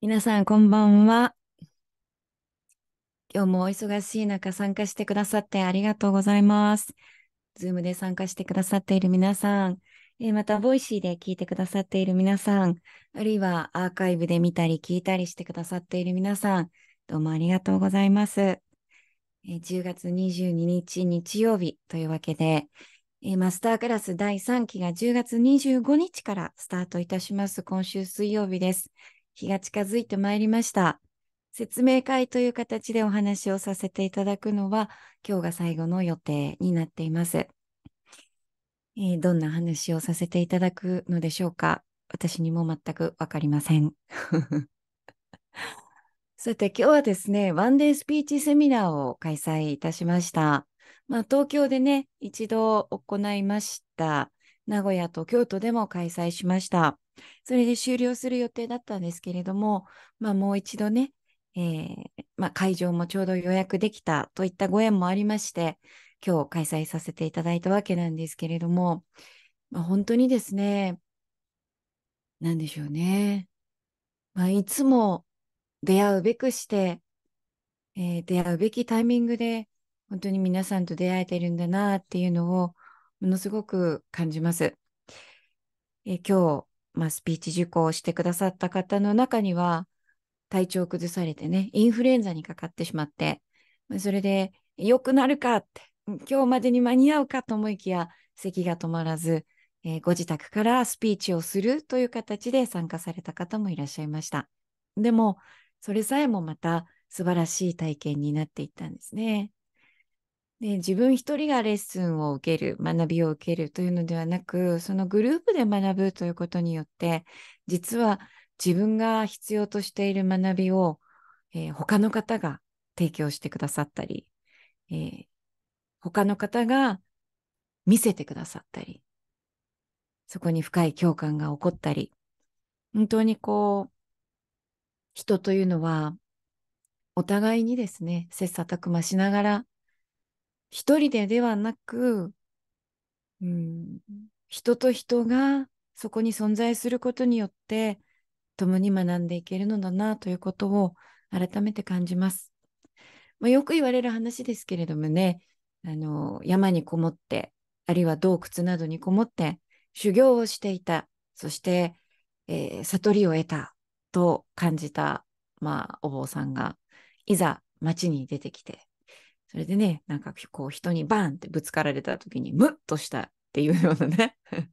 皆さん、こんばんは。今日もお忙しい中、参加してくださってありがとうございます。ズームで参加してくださっている皆さん、えまた、ボイシーで聞いてくださっている皆さん、あるいはアーカイブで見たり聞いたりしてくださっている皆さん、どうもありがとうございます。え10月22日日曜日というわけで、えマスタークラス第3期が10月25日からスタートいたします。今週水曜日です。日が近づいてまいりました。説明会という形でお話をさせていただくのは、今日が最後の予定になっています。えー、どんな話をさせていただくのでしょうか私にも全くわかりません。さて、今日はですね、ワンデースピーチセミナーを開催いたしました。まあ、東京でね、一度行いました。名古屋と京都でも開催しました。それで終了する予定だったんですけれども、まあ、もう一度ね、えー、まあ、会場もちょうど予約できたといったご縁もありまして、今日開催させていただいたわけなんですけれども、まあ、本当にですね、なんでしょうね。まあ、いつも出会うべくして、えー、出会うべきタイミングで、本当に皆さんと出会えてるんだなっていうのをものすごく感じます。え今日、まあ、スピーチ受講をしてくださった方の中には、体調を崩されてね、インフルエンザにかかってしまって、それで良くなるかって、今日までに間に合うかと思いきや、咳が止まらず、えー、ご自宅からスピーチをするという形で参加された方もいらっしゃいました。でも、それさえもまた素晴らしい体験になっていったんですね。で自分一人がレッスンを受ける学びを受けるというのではなくそのグループで学ぶということによって実は自分が必要としている学びを、えー、他の方が提供してくださったり、えー、他の方が見せてくださったりそこに深い共感が起こったり本当にこう人というのはお互いにですね切磋琢磨しながら一人でではなく、うん、人と人がそこに存在することによって共に学んでいけるのだなということを改めて感じます。まあ、よく言われる話ですけれどもねあの山にこもってあるいは洞窟などにこもって修行をしていたそして、えー、悟りを得たと感じた、まあ、お坊さんがいざ町に出てきてそれでね、なんかこう人にバーンってぶつかられた時にムッとしたっていうようなね、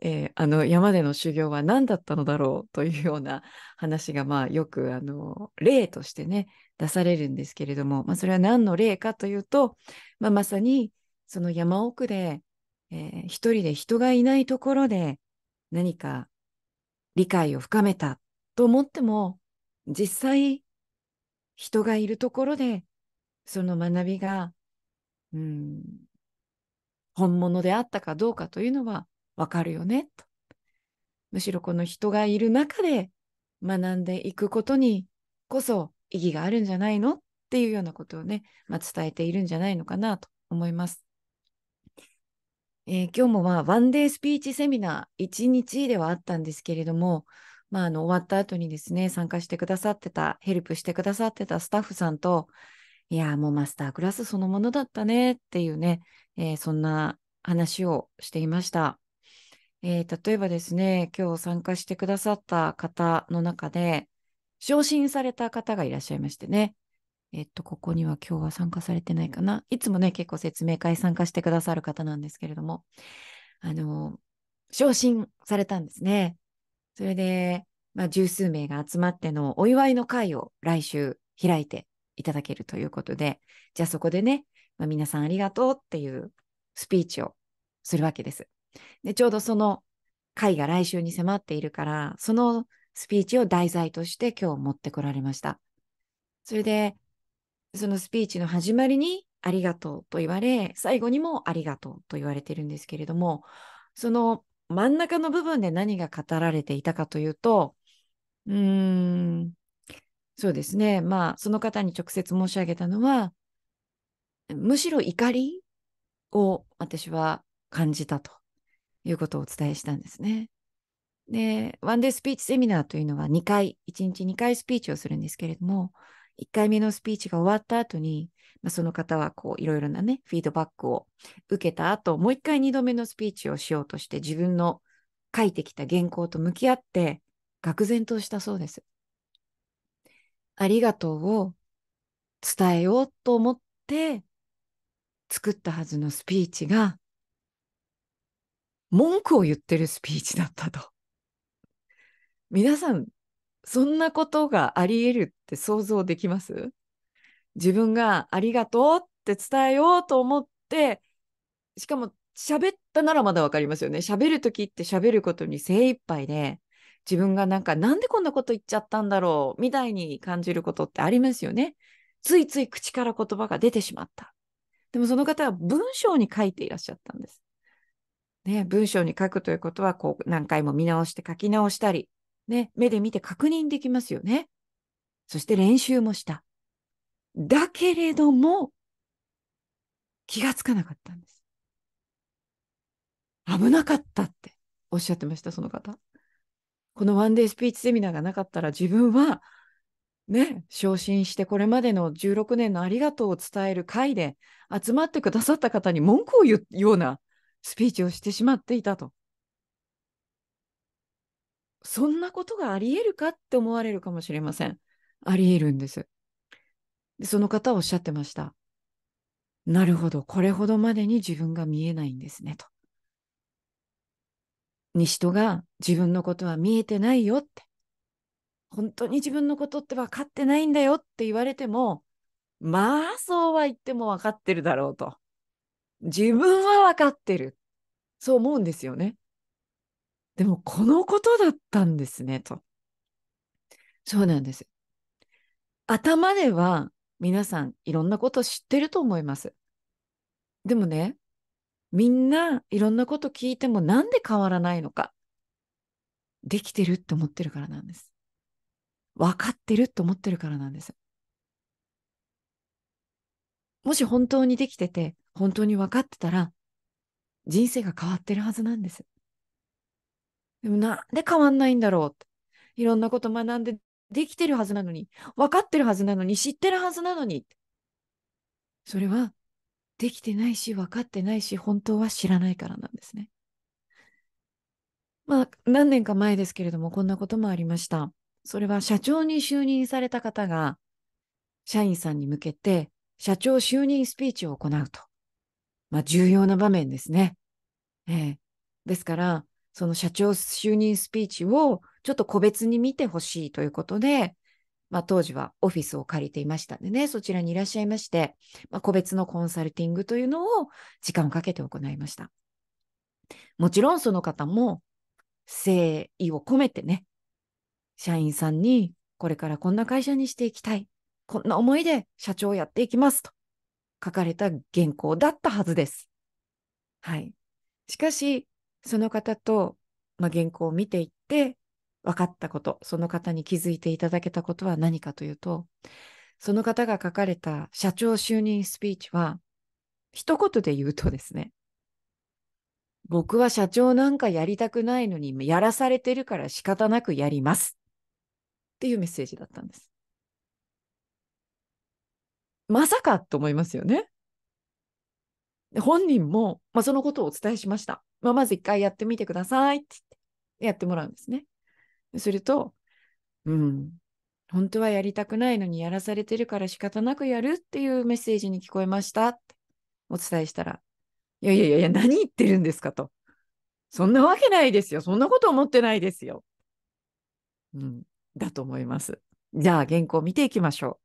えー、あの山での修行は何だったのだろうというような話がまあよくあの例としてね出されるんですけれども、まあ、それは何の例かというと、まあ、まさにその山奥で、えー、一人で人がいないところで何か理解を深めたと思っても実際人がいるところでその学びが、うん、本物であったかどうかというのはわかるよね、と。むしろこの人がいる中で学んでいくことにこそ意義があるんじゃないのっていうようなことをね、まあ、伝えているんじゃないのかなと思います。えー、今日もまあワンデースピーチセミナー1日ではあったんですけれども、まあ、あの終わった後にですね参加してくださってたヘルプしてくださってたスタッフさんといや、もうマスタークラスそのものだったねっていうね、えー、そんな話をしていました。えー、例えばですね、今日参加してくださった方の中で、昇進された方がいらっしゃいましてね。えっと、ここには今日は参加されてないかな。いつもね、結構説明会参加してくださる方なんですけれども、あの、昇進されたんですね。それで、まあ、十数名が集まってのお祝いの会を来週開いていただけるということで、じゃあそこでね、まあ、皆さんありがとうっていうスピーチをするわけです。で、ちょうどその会が来週に迫っているから、そのスピーチを題材として今日持ってこられました。それで、そのスピーチの始まりにありがとうと言われ、最後にもありがとうと言われてるんですけれども、その真ん中の部分で何が語られていたかというと、うーん、そうですね。まあ、その方に直接申し上げたのは、むしろ怒りを私は感じたということをお伝えしたんですね。で、ワンデースピーチセミナーというのは2回、1日2回スピーチをするんですけれども、1回目のスピーチが終わった後に、まあ、その方はこういろいろなね、フィードバックを受けた後、もう1回2度目のスピーチをしようとして自分の書いてきた原稿と向き合って、愕然としたそうです。ありがとうを伝えようと思って作ったはずのスピーチが文句を言ってるスピーチだったと。皆さん、そんなことがあり得るって想像できます自分がありがとうって伝えようと思って、しかも喋ったならまだわかりますよね。喋るときって喋ることに精一杯で、自分がなんかなんでこんなこと言っちゃったんだろうみたいに感じることってありますよね。ついつい口から言葉が出てしまった。でもその方は文章に書いていらっしゃったんです。ね、文章に書くということはこう何回も見直して書き直したり、ね、目で見て確認できますよね。そして練習もした。だけれども気がつかなかったんです。危なかったっておっしゃってました、その方。このワンデースピーチセミナーがなかったら自分はね、昇進してこれまでの16年のありがとうを伝える会で集まってくださった方に文句を言うようなスピーチをしてしまっていたと。そんなことがありえるかって思われるかもしれません。ありえるんです。でその方おっしゃってました。なるほど、これほどまでに自分が見えないんですねと。に人が自分のことは見えてないよって、本当に自分のことって分かってないんだよって言われても、まあそうは言っても分かってるだろうと。自分は分かってる。そう思うんですよね。でもこのことだったんですねと。そうなんです。頭では皆さんいろんなこと知ってると思います。でもね、みんないろんなこと聞いてもなんで変わらないのか。できてるって思ってるからなんです。分かってるって思ってるからなんです。もし本当にできてて、本当に分かってたら、人生が変わってるはずなんです。でもなんで変わんないんだろうって。いろんなこと学んでできてるはずなのに、分かってるはずなのに、知ってるはずなのに。それはできてないし、分かってないし、本当は知らないからなんですね。まあ、何年か前ですけれども、こんなこともありました。それは社長に就任された方が、社員さんに向けて、社長就任スピーチを行うと。まあ、重要な場面ですね。ええですから、その社長就任スピーチをちょっと個別に見てほしいということで、まあ、当時はオフィスを借りていましたんでね、そちらにいらっしゃいまして、まあ、個別のコンサルティングというのを時間をかけて行いました。もちろんその方も誠意を込めてね、社員さんにこれからこんな会社にしていきたい。こんな思いで社長をやっていきますと書かれた原稿だったはずです。はい。しかし、その方と、まあ、原稿を見ていって、分かったこと、その方に気づいていただけたことは何かというと、その方が書かれた社長就任スピーチは、一言で言うとですね、僕は社長なんかやりたくないのに、やらされてるから仕方なくやります。っていうメッセージだったんです。まさかと思いますよね。本人も、まあ、そのことをお伝えしました。まあ、まず一回やってみてくださいってやってもらうんですね。すると、うん、本当はやりたくないのにやらされてるから仕方なくやるっていうメッセージに聞こえましたってお伝えしたら、いやいやいや、何言ってるんですかと。そんなわけないですよ。そんなこと思ってないですよ。うん、だと思います。じゃあ原稿見ていきましょ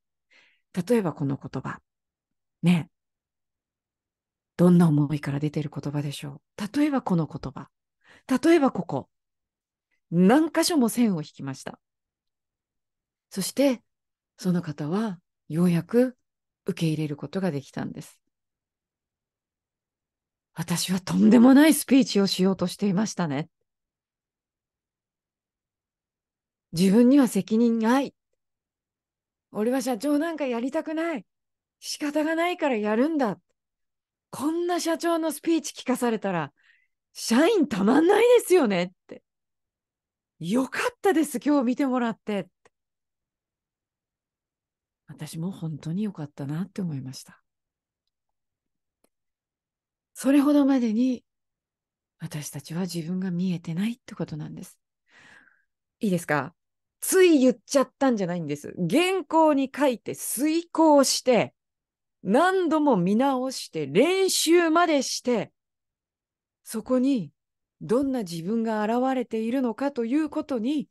う。例えばこの言葉。ね。どんな思いから出てる言葉でしょう。例えばこの言葉。例えばここ。何箇所も線を引きました。そして、その方はようやく受け入れることができたんです。私はとんでもないスピーチをしようとしていましたね。自分には責任ない。俺は社長なんかやりたくない。仕方がないからやるんだ。こんな社長のスピーチ聞かされたら、社員たまんないですよねって。よかったです、今日見てもらって。私も本当によかったなって思いました。それほどまでに私たちは自分が見えてないってことなんです。いいですかつい言っちゃったんじゃないんです。原稿に書いて遂行して、何度も見直して、練習までして、そこにどんな自分が現れているのかということに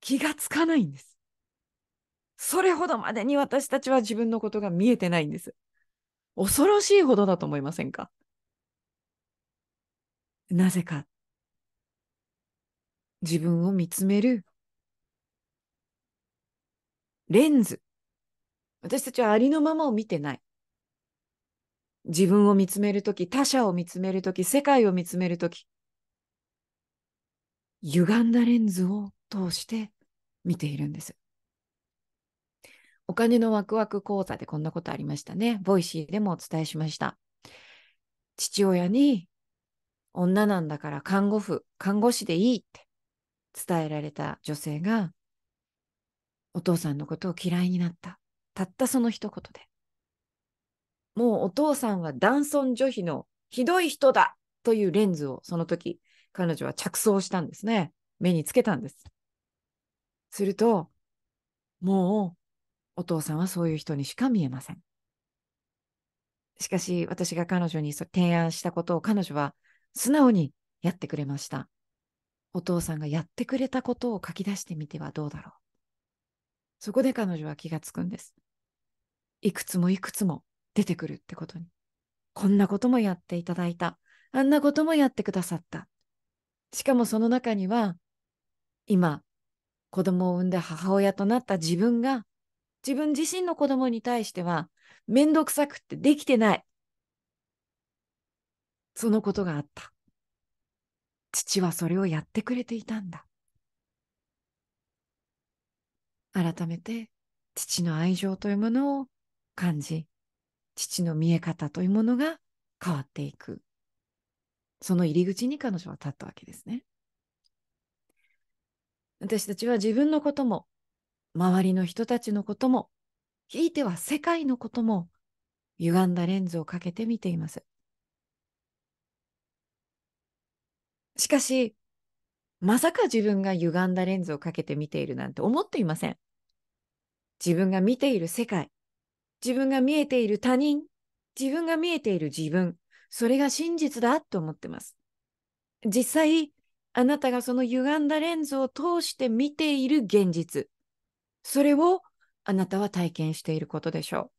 気がつかないんです。それほどまでに私たちは自分のことが見えてないんです。恐ろしいほどだと思いませんかなぜか。自分を見つめるレンズ。私たちはありのままを見てない。自分を見つめるとき、他者を見つめるとき、世界を見つめるとき、歪んだレンズを通して見ているんです。お金のワクワク講座でこんなことありましたね。ボイシーでもお伝えしました。父親に女なんだから看護婦、看護師でいいって伝えられた女性がお父さんのことを嫌いになった。たったその一言で。もうお父さんは男尊女卑のひどい人だというレンズをその時彼女は着想したんですね。目につけたんです。すると、もうお父さんはそういう人にしか見えません。しかし、私が彼女に提案したことを彼女は素直にやってくれました。お父さんがやってくれたことを書き出してみてはどうだろう。そこで彼女は気がつくんです。いくつもいくつも出てくるってことに。こんなこともやっていただいた。あんなこともやってくださった。しかもその中には、今、子供を産んで母親となった自分が、自分自身の子供に対しては、めんどくさくってできてない。そのことがあった。父はそれをやってくれていたんだ。改めて、父の愛情というものを感じ、父の見え方というものが変わっていく。その入り口に彼女は立ったわけですね。私たちは自分のことも、周りの人たちのことも、ひいては世界のことも、歪んだレンズをかけて見ています。しかし、まさか自分が歪んだレンズをかけて見ているなんて思っていません。自分が見ている世界、自分が見えている他人、自分が見えている自分、それが真実だと思ってます。実際、あなたがその歪んだレンズを通して見ている現実。それをあなたは体験していることでしょ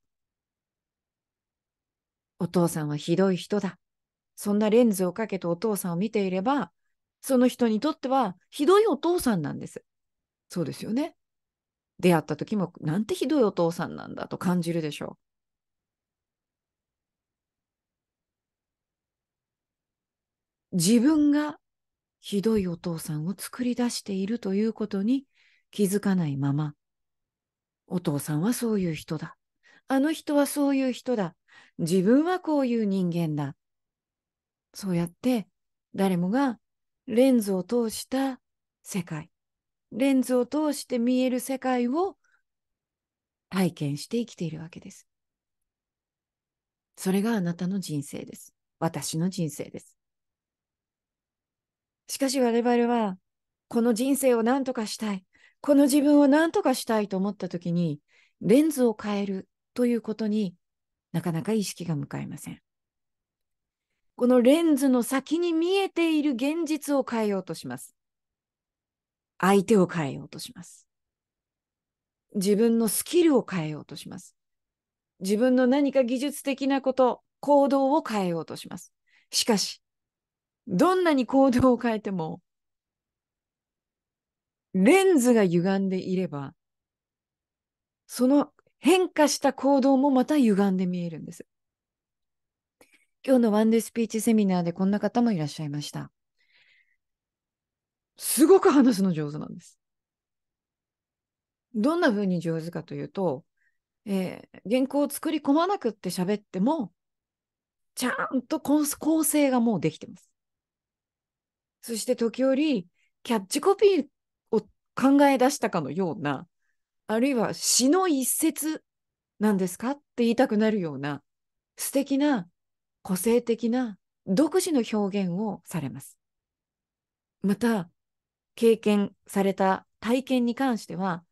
う。お父さんはひどい人だ。そんなレンズをかけてお父さんを見ていれば、その人にとってはひどいお父さんなんです。そうですよね。出会った時もなんてひどいお父さんなんだと感じるでしょう。自分がひどいお父さんを作り出しているということに気づかないまま、お父さんはそういう人だ。あの人はそういう人だ。自分はこういう人間だ。そうやって誰もがレンズを通した世界、レンズを通して見える世界を体験して生きているわけです。それがあなたの人生です。私の人生です。しかし我々は、この人生を何とかしたい。この自分を何とかしたいと思った時に、レンズを変えるということになかなか意識が向かいません。このレンズの先に見えている現実を変えようとします。相手を変えようとします。自分のスキルを変えようとします。自分の何か技術的なこと、行動を変えようとします。しかし、どんなに行動を変えても、レンズが歪んでいれば、その変化した行動もまた歪んで見えるんです。今日のワンデースピーチセミナーでこんな方もいらっしゃいました。すごく話すの上手なんです。どんな風に上手かというと、えー、原稿を作り込まなくって喋っても、ちゃんと構成がもうできてます。そして時折、キャッチコピーを考え出したかのような、あるいは詩の一節なんですかって言いたくなるような、素敵な、個性的な、独自の表現をされます。また、経験された体験に関しては、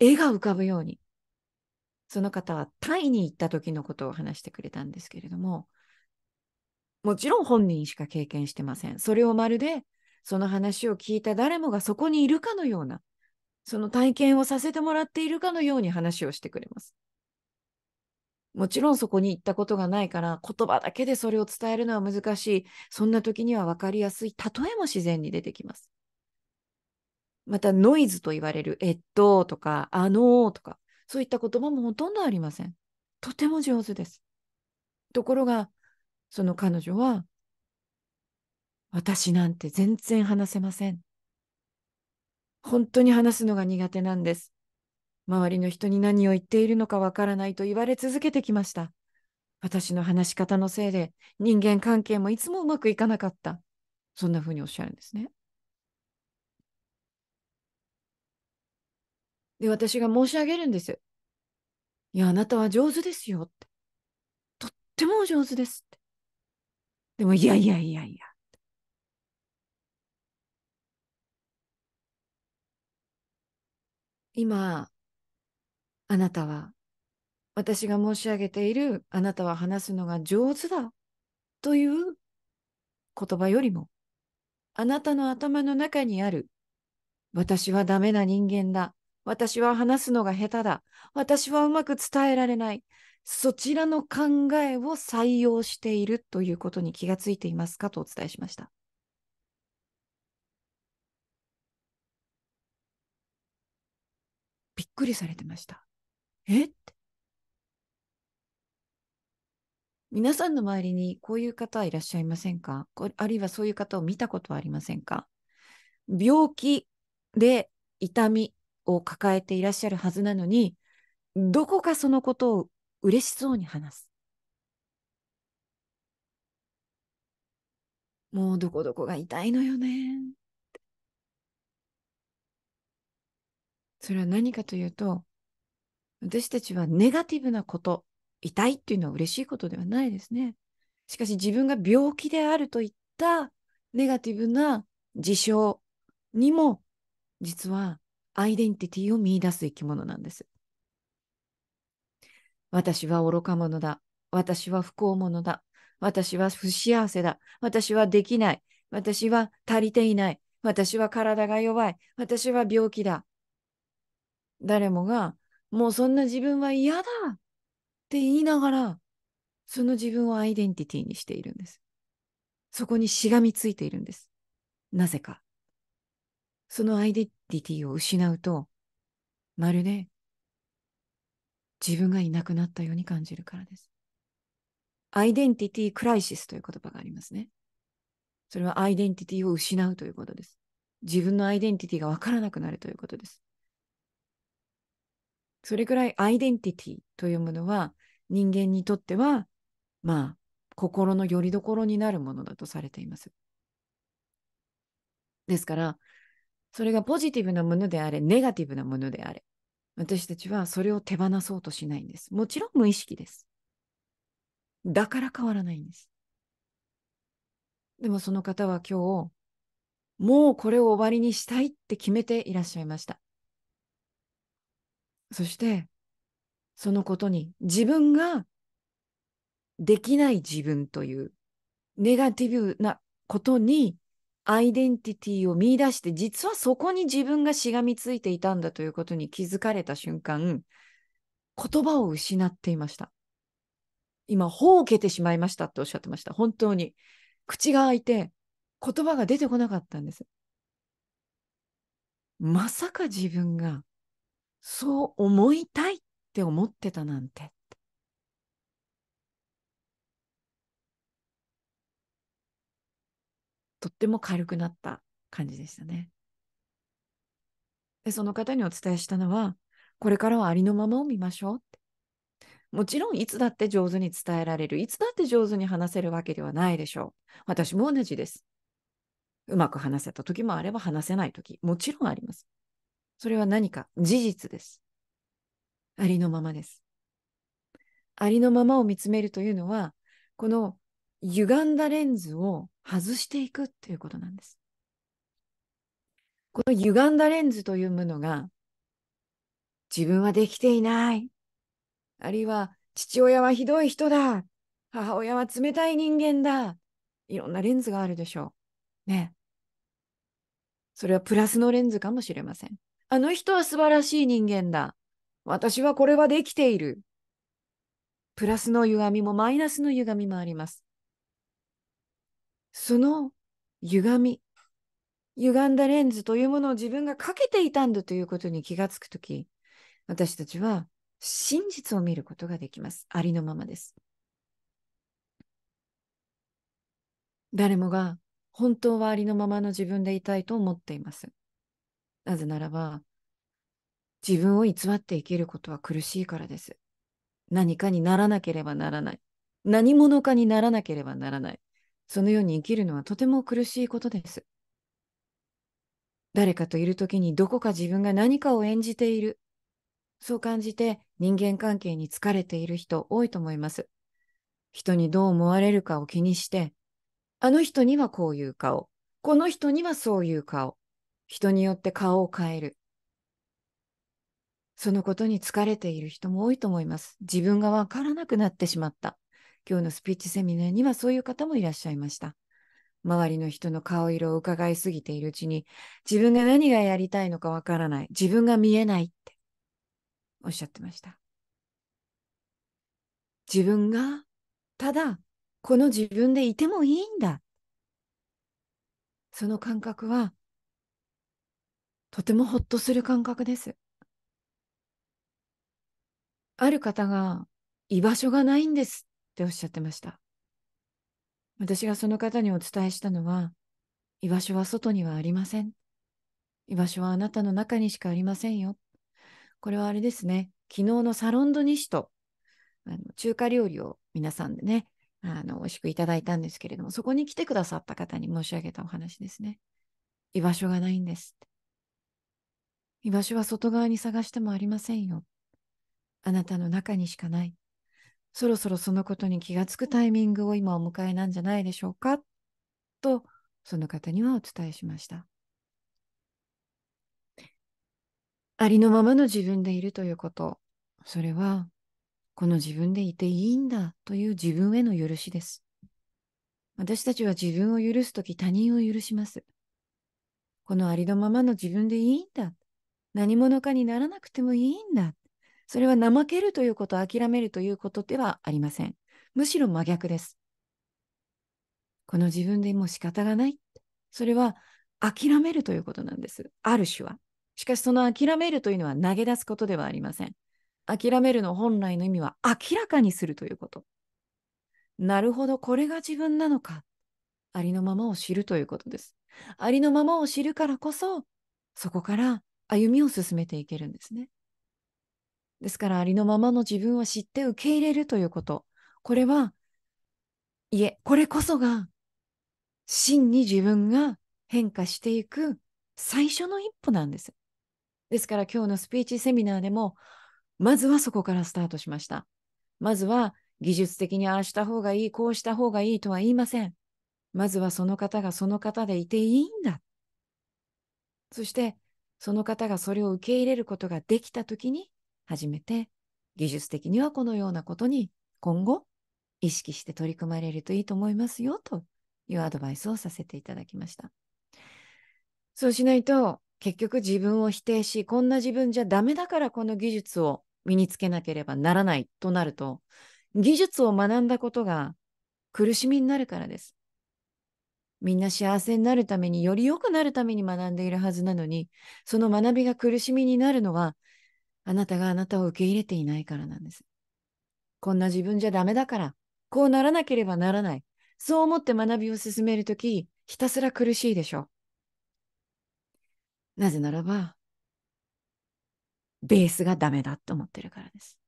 絵が浮かぶように、その方はタイに行った時のことを話してくれたんですけれども、もちろん本人しか経験してません。それをまるで、その話を聞いた誰もがそこにいるかのような、その体験をさせてもらっているかのように話をしてくれます。もちろんそこに行ったことがないから、言葉だけでそれを伝えるのは難しい。そんな時には分かりやすい例えも自然に出てきます。また、ノイズと言われる、えっと、とか、あのー、とか、そういった言葉もほとんどありません。とても上手です。ところが、その彼女は、私なんて全然話せません。本当に話すのが苦手なんです。周りの人に何を言っているのかわからないと言われ続けてきました。私の話し方のせいで人間関係もいつもうまくいかなかった。そんなふうにおっしゃるんですね。で、私が申し上げるんです。いや、あなたは上手ですよって。とっても上手ですって。でも、いやいやいやいや。今、あなたは、私が申し上げている、あなたは話すのが上手だという言葉よりも、あなたの頭の中にある、私はダメな人間だ。私は話すのが下手だ。私はうまく伝えられない。そちらの考えを採用しているということに気がついていますかとお伝えしました。びっくりされてました。えっ皆さんの周りにこういう方はいらっしゃいませんかあるいはそういう方を見たことはありませんか病気で痛みを抱えていらっしゃるはずなのに、どこかそのことを嬉しそうに話す。もうどこどこが痛いのよね。それは何かというと、私たちはネガティブなこと、痛いっていうのは嬉しいことではないですね。しかし自分が病気であるといったネガティブな事象にも、実はアイデンティティを見出す生き物なんです。私は愚か者だ。私は不幸者だ。私は不幸せだ。私はできない。私は足りていない。私は体が弱い。私は病気だ。誰もが、もうそんな自分は嫌だって言いながら、その自分をアイデンティティにしているんです。そこにしがみついているんです。なぜか。そのアイデンティティを失うと、まるで自分がいなくなったように感じるからです。アイデンティティクライシスという言葉がありますね。それはアイデンティティを失うということです。自分のアイデンティティがわからなくなるということです。それくらいアイデンティティというものは人間にとっては、まあ、心の拠り所になるものだとされています。ですから、それがポジティブなものであれ、ネガティブなものであれ、私たちはそれを手放そうとしないんです。もちろん無意識です。だから変わらないんです。でもその方は今日、もうこれを終わりにしたいって決めていらっしゃいました。そして、そのことに自分ができない自分というネガティブなことにアイデンティティを見出して、実はそこに自分がしがみついていたんだということに気づかれた瞬間、言葉を失っていました。今、ほうけてしまいましたっておっしゃってました。本当に。口が開いて、言葉が出てこなかったんです。まさか自分がそう思いたいって思ってたなんて。とっても軽くなった感じでしたね。で、その方にお伝えしたのは、これからはありのままを見ましょうって。もちろんいつだって上手に伝えられる、いつだって上手に話せるわけではないでしょう。私も同じです。うまく話せた時もあれば話せない時、もちろんあります。それは何か事実です。ありのままです。ありのままを見つめるというのは、この歪んだレンズを外していくていうことなんです。この歪んだレンズというものが、自分はできていない。あるいは、父親はひどい人だ。母親は冷たい人間だ。いろんなレンズがあるでしょう。ね。それはプラスのレンズかもしれません。あの人は素晴らしい人間だ。私はこれはできている。プラスの歪みもマイナスの歪みもあります。その歪み、歪んだレンズというものを自分がかけていたんだということに気がつくとき、私たちは真実を見ることができます。ありのままです。誰もが本当はありのままの自分でいたいと思っています。なぜならば、自分を偽って生きることは苦しいからです。何かにならなければならない。何者かにならなければならない。そのように生きるのはとても苦しいことです。誰かといる時にどこか自分が何かを演じている。そう感じて人間関係に疲れている人多いと思います。人にどう思われるかを気にして、あの人にはこういう顔、この人にはそういう顔、人によって顔を変える。そのことに疲れている人も多いと思います。自分がわからなくなってしまった。今日のスピーチセミナーにはそういう方もいらっしゃいました。周りの人の顔色を伺いすぎているうちに、自分が何がやりたいのかわからない、自分が見えないっておっしゃってました。自分がただこの自分でいてもいいんだ。その感覚はとてもほっとする感覚です。ある方が居場所がないんですっておっしゃってました。私がその方にお伝えしたのは、居場所は外にはありません。居場所はあなたの中にしかありませんよ。これはあれですね、昨日のサロンドニシとあの中華料理を皆さんでね、あの美味しくいただいたんですけれども、そこに来てくださった方に申し上げたお話ですね。居場所がないんですって。居場所は外側に探してもありませんよ。あなたの中にしかない。そろそろそのことに気がつくタイミングを今お迎えなんじゃないでしょうかと、その方にはお伝えしました。ありのままの自分でいるということ、それは、この自分でいていいんだという自分への許しです。私たちは自分を許すとき他人を許します。このありのままの自分でいいんだ。何者かにならなくてもいいんだ。それは怠けるということを諦めるということではありません。むしろ真逆です。この自分でもう仕方がない。それは諦めるということなんです。ある種は。しかしその諦めるというのは投げ出すことではありません。諦めるの本来の意味は明らかにするということ。なるほど、これが自分なのか。ありのままを知るということです。ありのままを知るからこそ、そこから歩みを進めていけるんですね。ですからありのままの自分を知って受け入れるということ。これは、いえ、これこそが真に自分が変化していく最初の一歩なんです。ですから今日のスピーチセミナーでも、まずはそこからスタートしました。まずは技術的にああした方がいい、こうした方がいいとは言いません。まずはその方がその方でいていいんだ。そして、その方がそれを受け入れることができたときに、始めて、技術的にはこのようなことに今後意識して取り組まれるといいと思いますよというアドバイスをさせていただきました。そうしないと結局自分を否定し、こんな自分じゃダメだからこの技術を身につけなければならないとなると、技術を学んだことが苦しみになるからです。みんな幸せになるためにより良くなるために学んでいるはずなのに、その学びが苦しみになるのはあなたがあなたを受け入れていないからなんです。こんな自分じゃダメだから、こうならなければならない。そう思って学びを進めるとき、ひたすら苦しいでしょう。なぜならば、ベースがダメだと思ってるからです。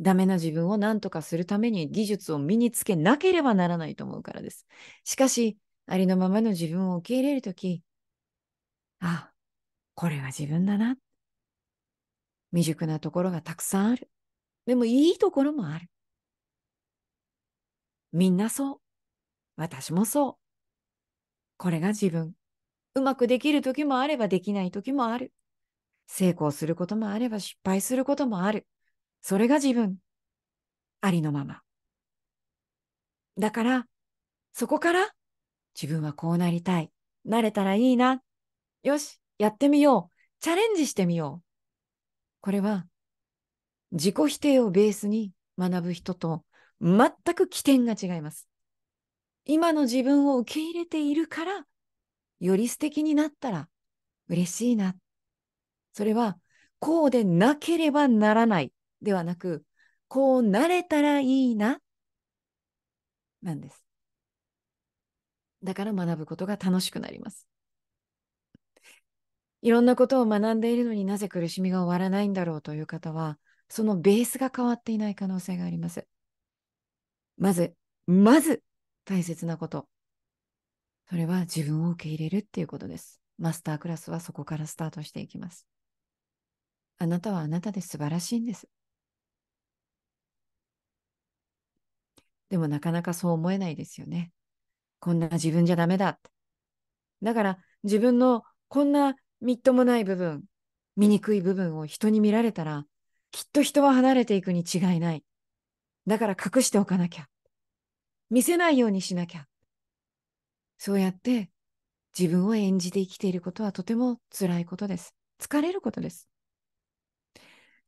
ダメな自分を何とかするために技術を身につけなければならないと思うからです。しかし、ありのままの自分を受け入れるとき、あ、これが自分だなっ未熟なところがたくさんある。でもいいところもある。みんなそう。私もそう。これが自分。うまくできる時もあればできない時もある。成功することもあれば失敗することもある。それが自分。ありのまま。だから、そこから自分はこうなりたい。なれたらいいな。よし、やってみよう。チャレンジしてみよう。これは自己否定をベースに学ぶ人と全く起点が違います。今の自分を受け入れているから、より素敵になったら嬉しいな。それは、こうでなければならないではなく、こうなれたらいいな、なんです。だから学ぶことが楽しくなります。いろんなことを学んでいるのになぜ苦しみが終わらないんだろうという方は、そのベースが変わっていない可能性があります。まず、まず大切なこと。それは自分を受け入れるっていうことです。マスタークラスはそこからスタートしていきます。あなたはあなたで素晴らしいんです。でもなかなかそう思えないですよね。こんな自分じゃダメだ。だから自分のこんなみっともない部分、醜い部分を人に見られたら、きっと人は離れていくに違いない。だから隠しておかなきゃ。見せないようにしなきゃ。そうやって自分を演じて生きていることはとても辛いことです。疲れることです。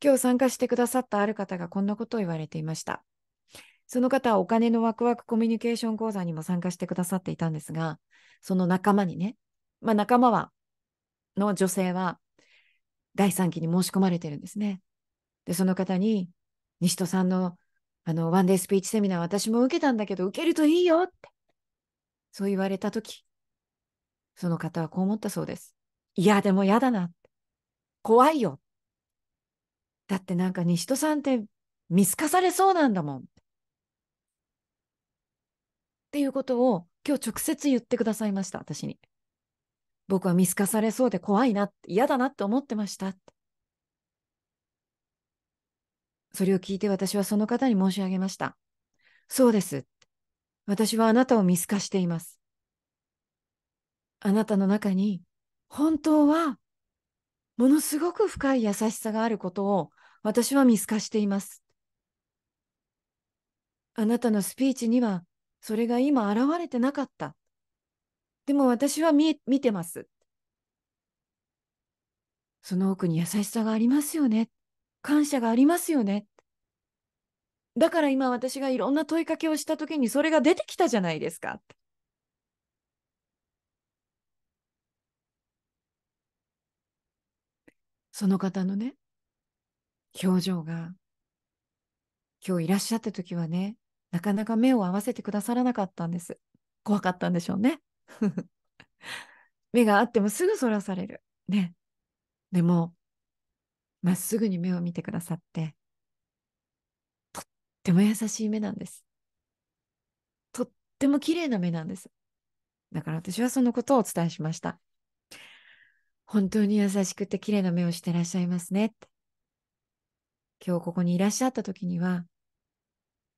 今日参加してくださったある方がこんなことを言われていました。その方はお金のワクワクコミュニケーション講座にも参加してくださっていたんですが、その仲間にね、まあ仲間はの女性は、第3期に申し込まれてるんですね。で、その方に、西戸さんの、あの、ワンデースピーチセミナー私も受けたんだけど、受けるといいよって、そう言われたとき、その方はこう思ったそうです。いや、でも嫌だな。怖いよ。だってなんか西戸さんって見透かされそうなんだもん。っていうことを今日直接言ってくださいました、私に。僕は見透かされそうで怖いな、嫌だなって思ってました。それを聞いて私はその方に申し上げました。そうです。私はあなたを見透かしています。あなたの中に本当はものすごく深い優しさがあることを私は見透かしています。あなたのスピーチにはそれが今現れてなかった。でも私は見見てます。その奥に優しさがありますよね。感謝がありますよね。だから今私がいろんな問いかけをした時にそれが出てきたじゃないですか。その方のね、表情が、今日いらっしゃった時はね、なかなか目を合わせてくださらなかったんです。怖かったんでしょうね。目があってもすぐそらされる。ね。でも、まっすぐに目を見てくださって、とっても優しい目なんです。とっても綺麗な目なんです。だから私はそのことをお伝えしました。本当に優しくて綺麗な目をしてらっしゃいますねって。今日ここにいらっしゃった時には、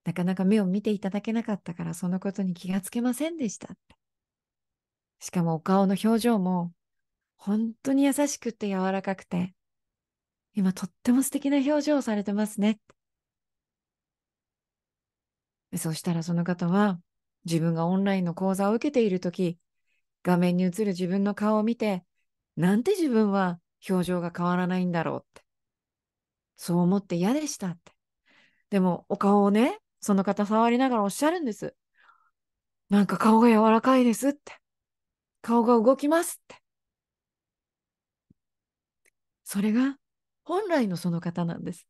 なかなか目を見ていただけなかったからそのことに気がつけませんでしたって。しかもお顔の表情も本当に優しくて柔らかくて、今とっても素敵な表情をされてますね。そしたらその方は自分がオンラインの講座を受けている時、画面に映る自分の顔を見て、なんて自分は表情が変わらないんだろうって。そう思って嫌でしたって。でもお顔をね、その方触りながらおっしゃるんです。なんか顔が柔らかいですって。顔が動きますって。それが本来のその方なんです。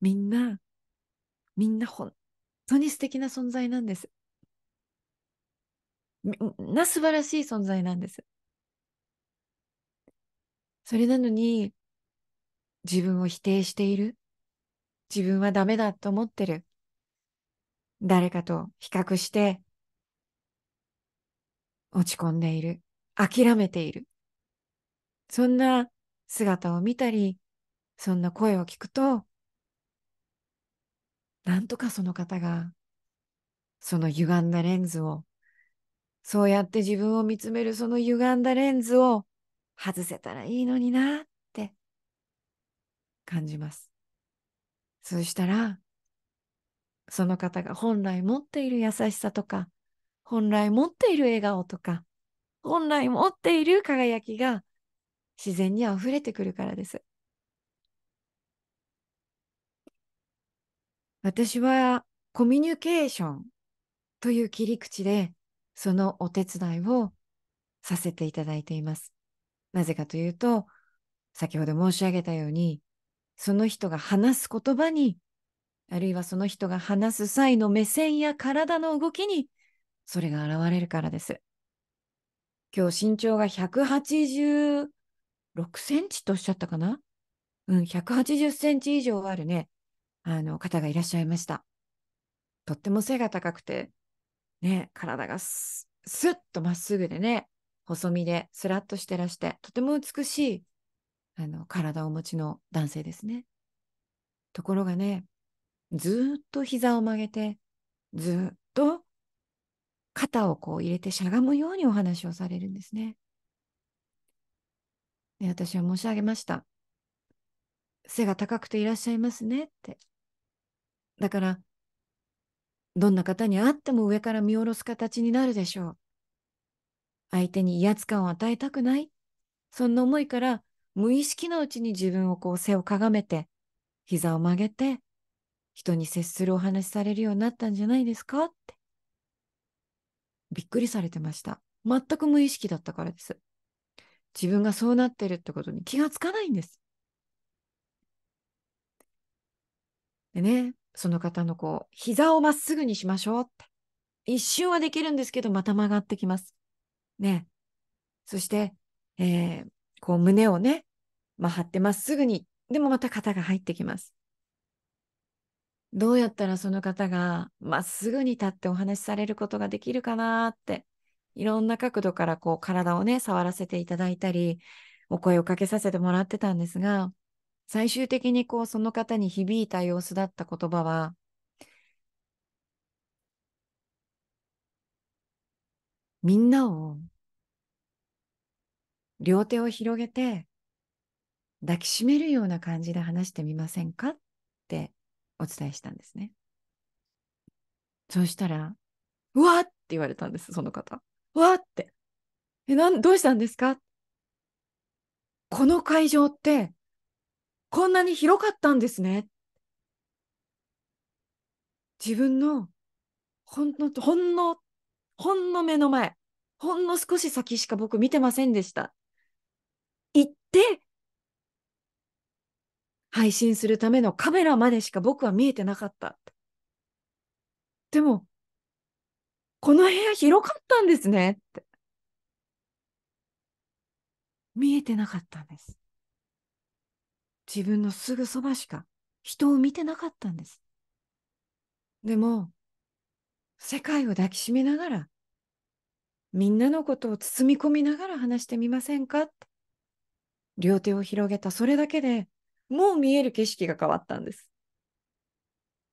みんな、みんな本当に素敵な存在なんです。みんな素晴らしい存在なんです。それなのに、自分を否定している。自分はダメだと思ってる。誰かと比較して落ち込んでいる、諦めている。そんな姿を見たり、そんな声を聞くと、なんとかその方が、その歪んだレンズを、そうやって自分を見つめるその歪んだレンズを外せたらいいのになって感じます。そうしたら、その方が本来持っている優しさとか、本来持っている笑顔とか、本来持っている輝きが自然に溢れてくるからです。私はコミュニケーションという切り口でそのお手伝いをさせていただいています。なぜかというと、先ほど申し上げたように、その人が話す言葉にあるいはその人が話す際の目線や体の動きに、それが現れるからです。今日身長が186センチとおっしゃったかなうん、180センチ以上あるね、あの方がいらっしゃいました。とっても背が高くて、ね、体がすっとまっすぐでね、細身でスラッとしてらして、とても美しいあの体をお持ちの男性ですね。ところがね、ずっと膝を曲げて、ずっと肩をこう入れてしゃがむようにお話をされるんですね。で私は申し上げました。背が高くていらっしゃいますねって。だから、どんな方に会っても上から見下ろす形になるでしょう。相手に威圧感を与えたくない。そんな思いから、無意識のうちに自分をこう背をかがめて、膝を曲げて、人に接するお話しされるようになったんじゃないですかって。びっくりされてました。全く無意識だったからです。自分がそうなってるってことに気がつかないんです。でね、その方のこう、膝をまっすぐにしましょうって。一瞬はできるんですけど、また曲がってきます。ね。そして、えー、こう胸をね、まあ、張ってまっすぐに、でもまた肩が入ってきます。どうやったらその方がまっすぐに立ってお話しされることができるかなって、いろんな角度からこう体をね、触らせていただいたり、お声をかけさせてもらってたんですが、最終的にこうその方に響いた様子だった言葉は、みんなを両手を広げて抱きしめるような感じで話してみませんかお伝えしたんですね。そうしたら、うわって言われたんです、その方。うわって。え、なん、どうしたんですかこの会場って、こんなに広かったんですね。自分の、ほんの、ほんの、ほんの目の前、ほんの少し先しか僕見てませんでした。行って、配信するためのカメラまでしか僕は見えてなかった。でも、この部屋広かったんですねって。見えてなかったんです。自分のすぐそばしか人を見てなかったんです。でも、世界を抱きしめながら、みんなのことを包み込みながら話してみませんか両手を広げたそれだけでもう見える景色が変わったんです。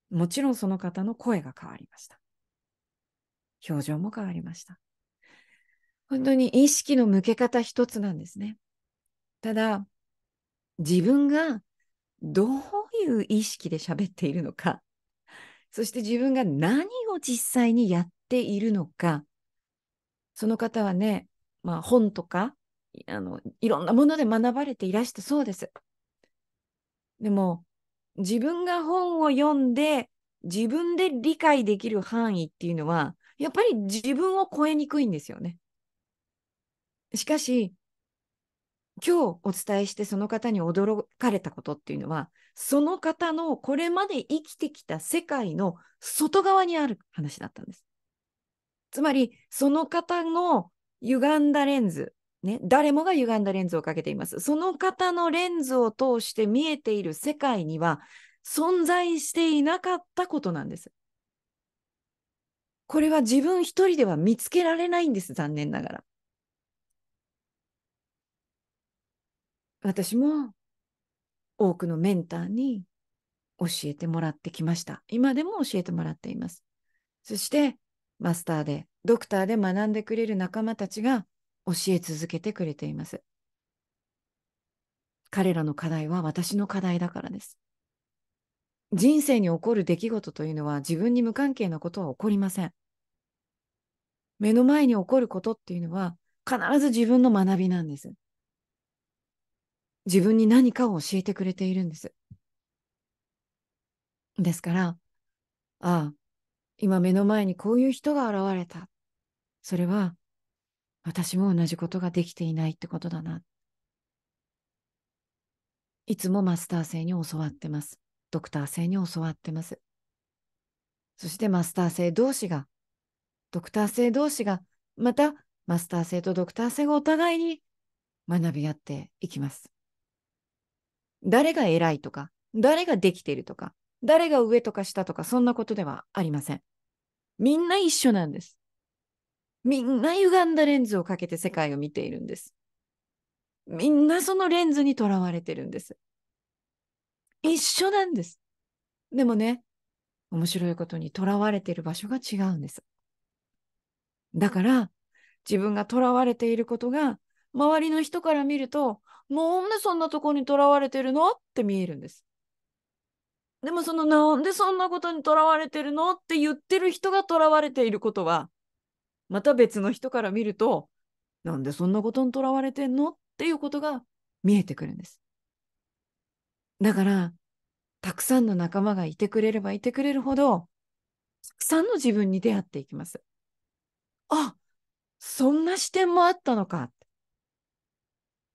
もちろんその方の声が変わりました。表情も変わりました。本当に意識の向け方一つなんですね。ただ、自分がどういう意識で喋っているのか、そして自分が何を実際にやっているのか、その方はね、まあ本とか、あのいろんなもので学ばれていらしてそうです。でも、自分が本を読んで、自分で理解できる範囲っていうのは、やっぱり自分を超えにくいんですよね。しかし、今日お伝えしてその方に驚かれたことっていうのは、その方のこれまで生きてきた世界の外側にある話だったんです。つまり、その方の歪んだレンズ、ね、誰もが歪んだレンズをかけています。その方のレンズを通して見えている世界には存在していなかったことなんです。これは自分一人では見つけられないんです、残念ながら。私も多くのメンターに教えてもらってきました。今でも教えてもらっています。そして、マスターで、ドクターで学んでくれる仲間たちが、教え続けてくれています。彼らの課題は私の課題だからです。人生に起こる出来事というのは自分に無関係なことは起こりません。目の前に起こることっていうのは必ず自分の学びなんです。自分に何かを教えてくれているんです。ですから、ああ、今目の前にこういう人が現れた。それは私も同じことができていないってことだな。いつもマスター性に教わってます。ドクター性に教わってます。そしてマスター性同士が、ドクター性同士が、またマスター性とドクター性がお互いに学び合っていきます。誰が偉いとか、誰ができているとか、誰が上とか下とか、そんなことではありません。みんな一緒なんです。みんな歪んだレンズをかけて世界を見ているんです。みんなそのレンズにとらわれてるんです。一緒なんです。でもね、面白いことにとらわれている場所が違うんです。だから、自分がとらわれていることが、周りの人から見ると、もうなんでそんなとこにとらわれてるのって見えるんです。でもそのなんでそんなことにとらわれてるのって言ってる人がとらわれていることはまた別の人から見ると、なんでそんなことにとらわれてんのっていうことが見えてくるんです。だから、たくさんの仲間がいてくれればいてくれるほど、たくさんの自分に出会っていきます。あ、そんな視点もあったのか。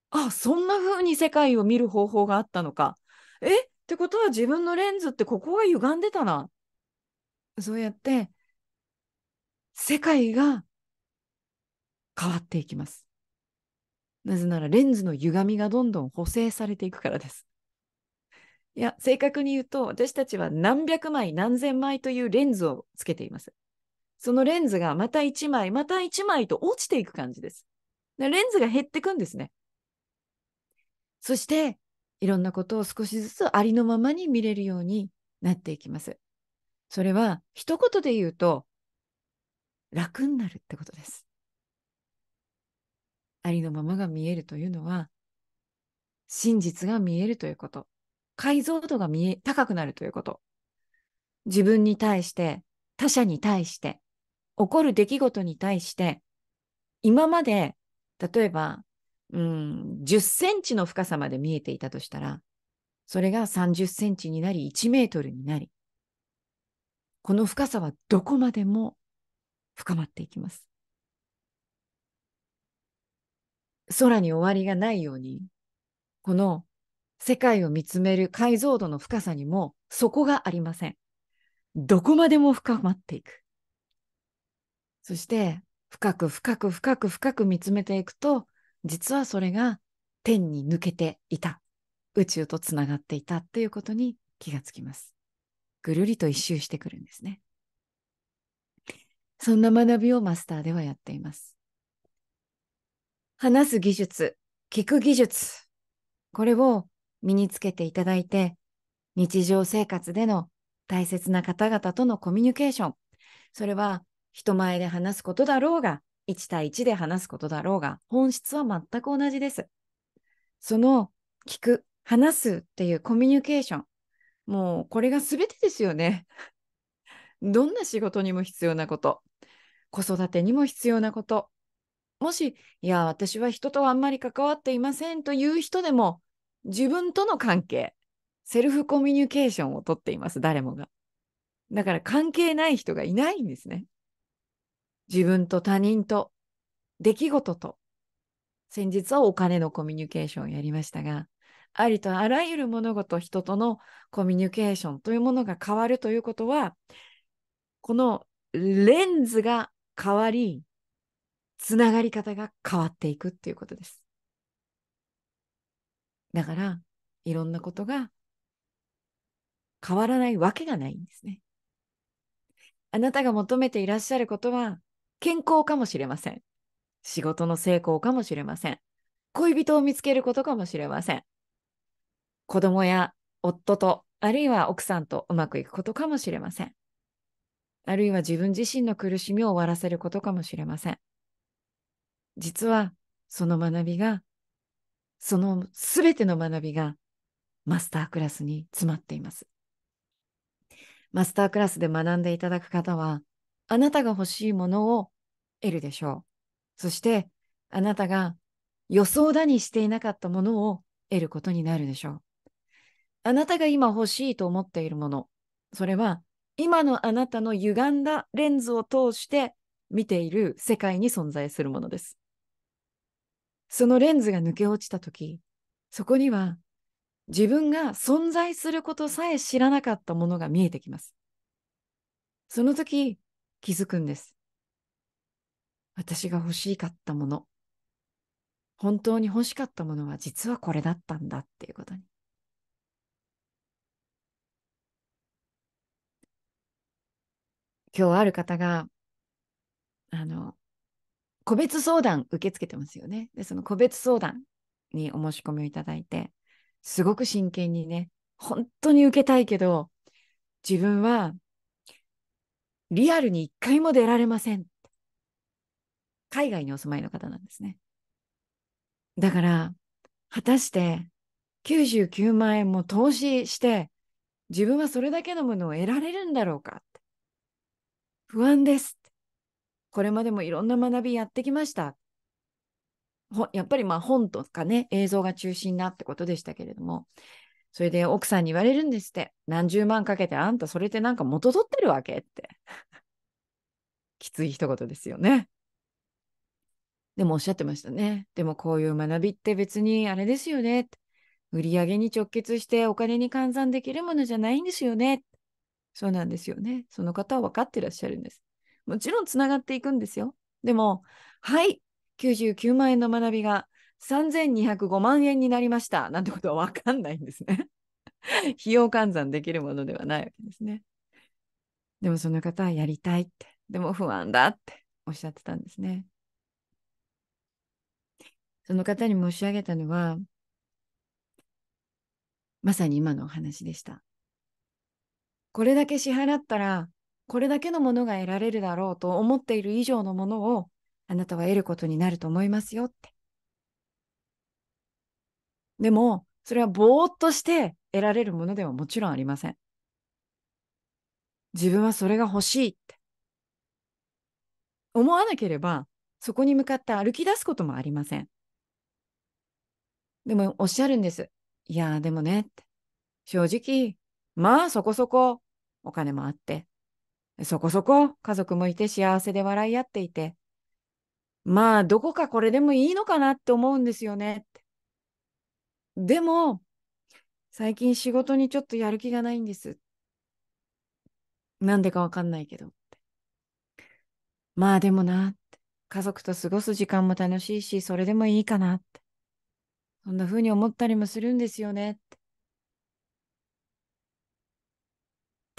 あ、そんな風に世界を見る方法があったのか。えってことは自分のレンズってここが歪んでたな。そうやって世界が変わっていきます。なぜならレンズの歪みがどんどん補正されていくからです。いや、正確に言うと、私たちは何百枚、何千枚というレンズをつけています。そのレンズがまた一枚、また一枚と落ちていく感じです。レンズが減ってくんですね。そして、いろんなことを少しずつありのままに見れるようになっていきます。それは、一言で言うと、楽になるってことです。ありのままが見えるというのは、真実が見えるということ、解像度が見え、高くなるということ、自分に対して、他者に対して、起こる出来事に対して、今まで、例えば、うん、10センチの深さまで見えていたとしたら、それが30センチになり、1メートルになり、この深さはどこまでも深まっていきます。空に終わりがないように、この世界を見つめる解像度の深さにも底がありません。どこまでも深まっていく。そして、深く深く深く深く見つめていくと、実はそれが天に抜けていた。宇宙とつながっていたっていうことに気がつきます。ぐるりと一周してくるんですね。そんな学びをマスターではやっています。話す技術、聞く技術、これを身につけていただいて、日常生活での大切な方々とのコミュニケーション、それは人前で話すことだろうが、1対1で話すことだろうが、本質は全く同じです。その聞く、話すっていうコミュニケーション、もうこれが全てですよね。どんな仕事にも必要なこと。子育てにも必要なこと。もし、いや、私は人とあんまり関わっていませんという人でも、自分との関係、セルフコミュニケーションをとっています、誰もが。だから関係ない人がいないんですね。自分と他人と、出来事と。先日はお金のコミュニケーションをやりましたが、ありとあらゆる物事、人とのコミュニケーションというものが変わるということは、このレンズが変わり、つながり方が変わっていくっていうことです。だから、いろんなことが変わらないわけがないんですね。あなたが求めていらっしゃることは、健康かもしれません。仕事の成功かもしれません。恋人を見つけることかもしれません。子供や夫と、あるいは奥さんとうまくいくことかもしれません。あるいは自分自身の苦しみを終わらせることかもしれません。実は、その学びが、そのすべての学びが、マスタークラスに詰まっています。マスタークラスで学んでいただく方は、あなたが欲しいものを得るでしょう。そして、あなたが予想だにしていなかったものを得ることになるでしょう。あなたが今欲しいと思っているもの、それは今のあなたの歪んだレンズを通して見ている世界に存在するものです。そのレンズが抜け落ちた時そこには自分が存在することさえ知らなかったものが見えてきます。その時気づくんです。私が欲しかったもの、本当に欲しかったものは実はこれだったんだっていうことに。今日ある方が、あの、個別相談受け付けてますよね。で、その個別相談にお申し込みをいただいて、すごく真剣にね、本当に受けたいけど、自分はリアルに一回も出られません。海外にお住まいの方なんですね。だから、果たして99万円も投資して、自分はそれだけのものを得られるんだろうかっ不安です。これまでもいろんな学びやってきました。やっぱりまあ本とかね、映像が中心だってことでしたけれども、それで奥さんに言われるんですって、何十万かけてあんたそれってなんか元取ってるわけって。きつい一言ですよね。でもおっしゃってましたね。でもこういう学びって別にあれですよね。売り上げに直結してお金に換算できるものじゃないんですよね。そうなんですよね。その方は分かってらっしゃるんです。もちろんつながっていくんですよ。でも、はい、99万円の学びが3205万円になりました。なんてことは分かんないんですね。費用換算できるものではないわけですね。でもその方はやりたいって、でも不安だっておっしゃってたんですね。その方に申し上げたのは、まさに今のお話でした。これだけ支払ったら、これだけのものが得られるだろうと思っている以上のものを、あなたは得ることになると思いますよって。でも、それはぼーっとして得られるものではもちろんありません。自分はそれが欲しいって。思わなければ、そこに向かって歩き出すこともありません。でも、おっしゃるんです。いやでもね、正直、まあそこそこお金もあって、そこそこ家族もいて幸せで笑い合っていて、まあどこかこれでもいいのかなって思うんですよねでも、最近仕事にちょっとやる気がないんです。なんでかわかんないけど。まあでもな、家族と過ごす時間も楽しいし、それでもいいかなって。そんな風に思ったりもするんですよねって。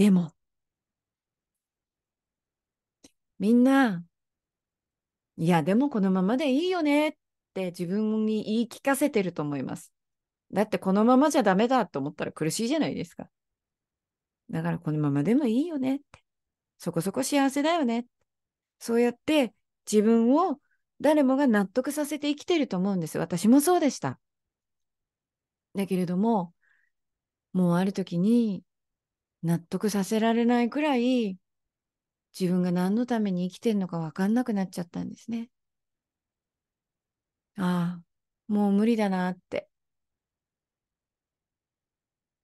でも、みんな、いや、でもこのままでいいよねって自分に言い聞かせてると思います。だってこのままじゃダメだと思ったら苦しいじゃないですか。だからこのままでもいいよねって。そこそこ幸せだよね。そうやって自分を誰もが納得させて生きてると思うんです。私もそうでした。だけれども、もうある時に納得させられないくらい自分が何のために生きてるのか分かんなくなっちゃったんですね。ああ、もう無理だなって。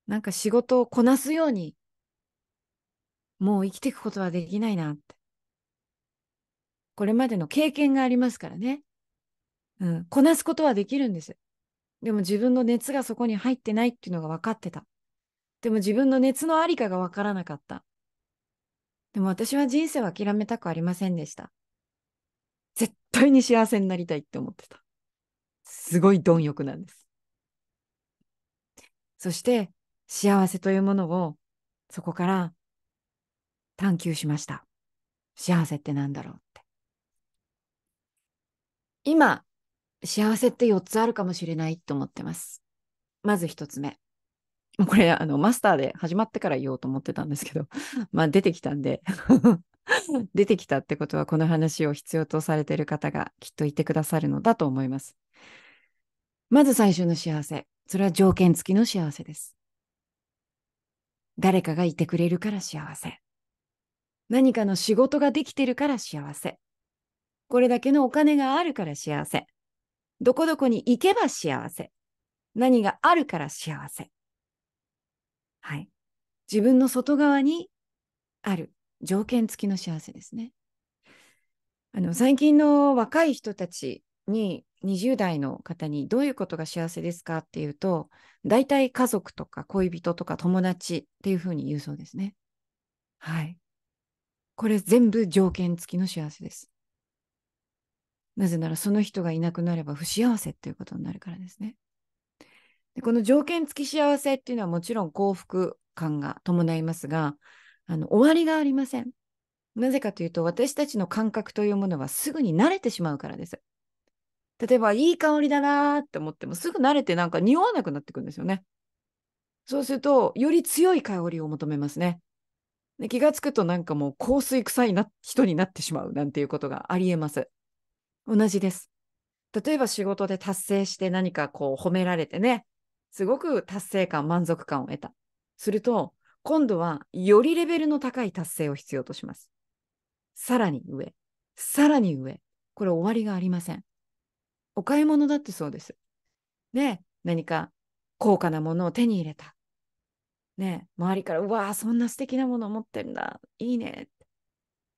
なんか仕事をこなすように、もう生きていくことはできないなって。これまでの経験がありますからね。うん、こなすことはできるんです。でも自分の熱がそこに入ってないっていうのが分かってた。でも自分の熱のありかが分からなかった。でも私は人生を諦めたくありませんでした。絶対に幸せになりたいって思ってた。すごい貪欲なんです。そして幸せというものをそこから探求しました。幸せって何だろうって。今、幸せって4つあるかもしれないと思ってます。まず1つ目。これ、あの、マスターで始まってから言おうと思ってたんですけど、まあ、出てきたんで 出てきたってことは、この話を必要とされている方がきっといてくださるのだと思います。まず最初の幸せ。それは条件付きの幸せです。誰かがいてくれるから幸せ。何かの仕事ができてるから幸せ。これだけのお金があるから幸せ。どこどこに行けば幸せ。何があるから幸せ。はい。自分の外側にある条件付きの幸せですね。あの最近の若い人たちに20代の方にどういうことが幸せですかっていうと大体家族とか恋人とか友達っていうふうに言うそうですね。はい。これ全部条件付きの幸せです。なぜならその人がいなくなれば不幸せっていうことになるからですね。でこの条件付き幸せっていうのはもちろん幸福感が伴いますが、あの終わりがありません。なぜかというと、私たちの感覚というものはすぐに慣れてしまうからです。例えば、いい香りだなーって思っても、すぐ慣れてなんか匂わなくなってくるんですよね。そうすると、より強い香りを求めますね。で気がつくとなんかもう香水臭いな人になってしまうなんていうことがありえます。同じです。例えば仕事で達成して何かこう褒められてね、すごく達成感、満足感を得た。すると、今度はよりレベルの高い達成を必要とします。さらに上、さらに上。これ終わりがありません。お買い物だってそうです。ね何か高価なものを手に入れた。ね、周りから、うわあ、そんな素敵なものを持ってるんだ。いいね。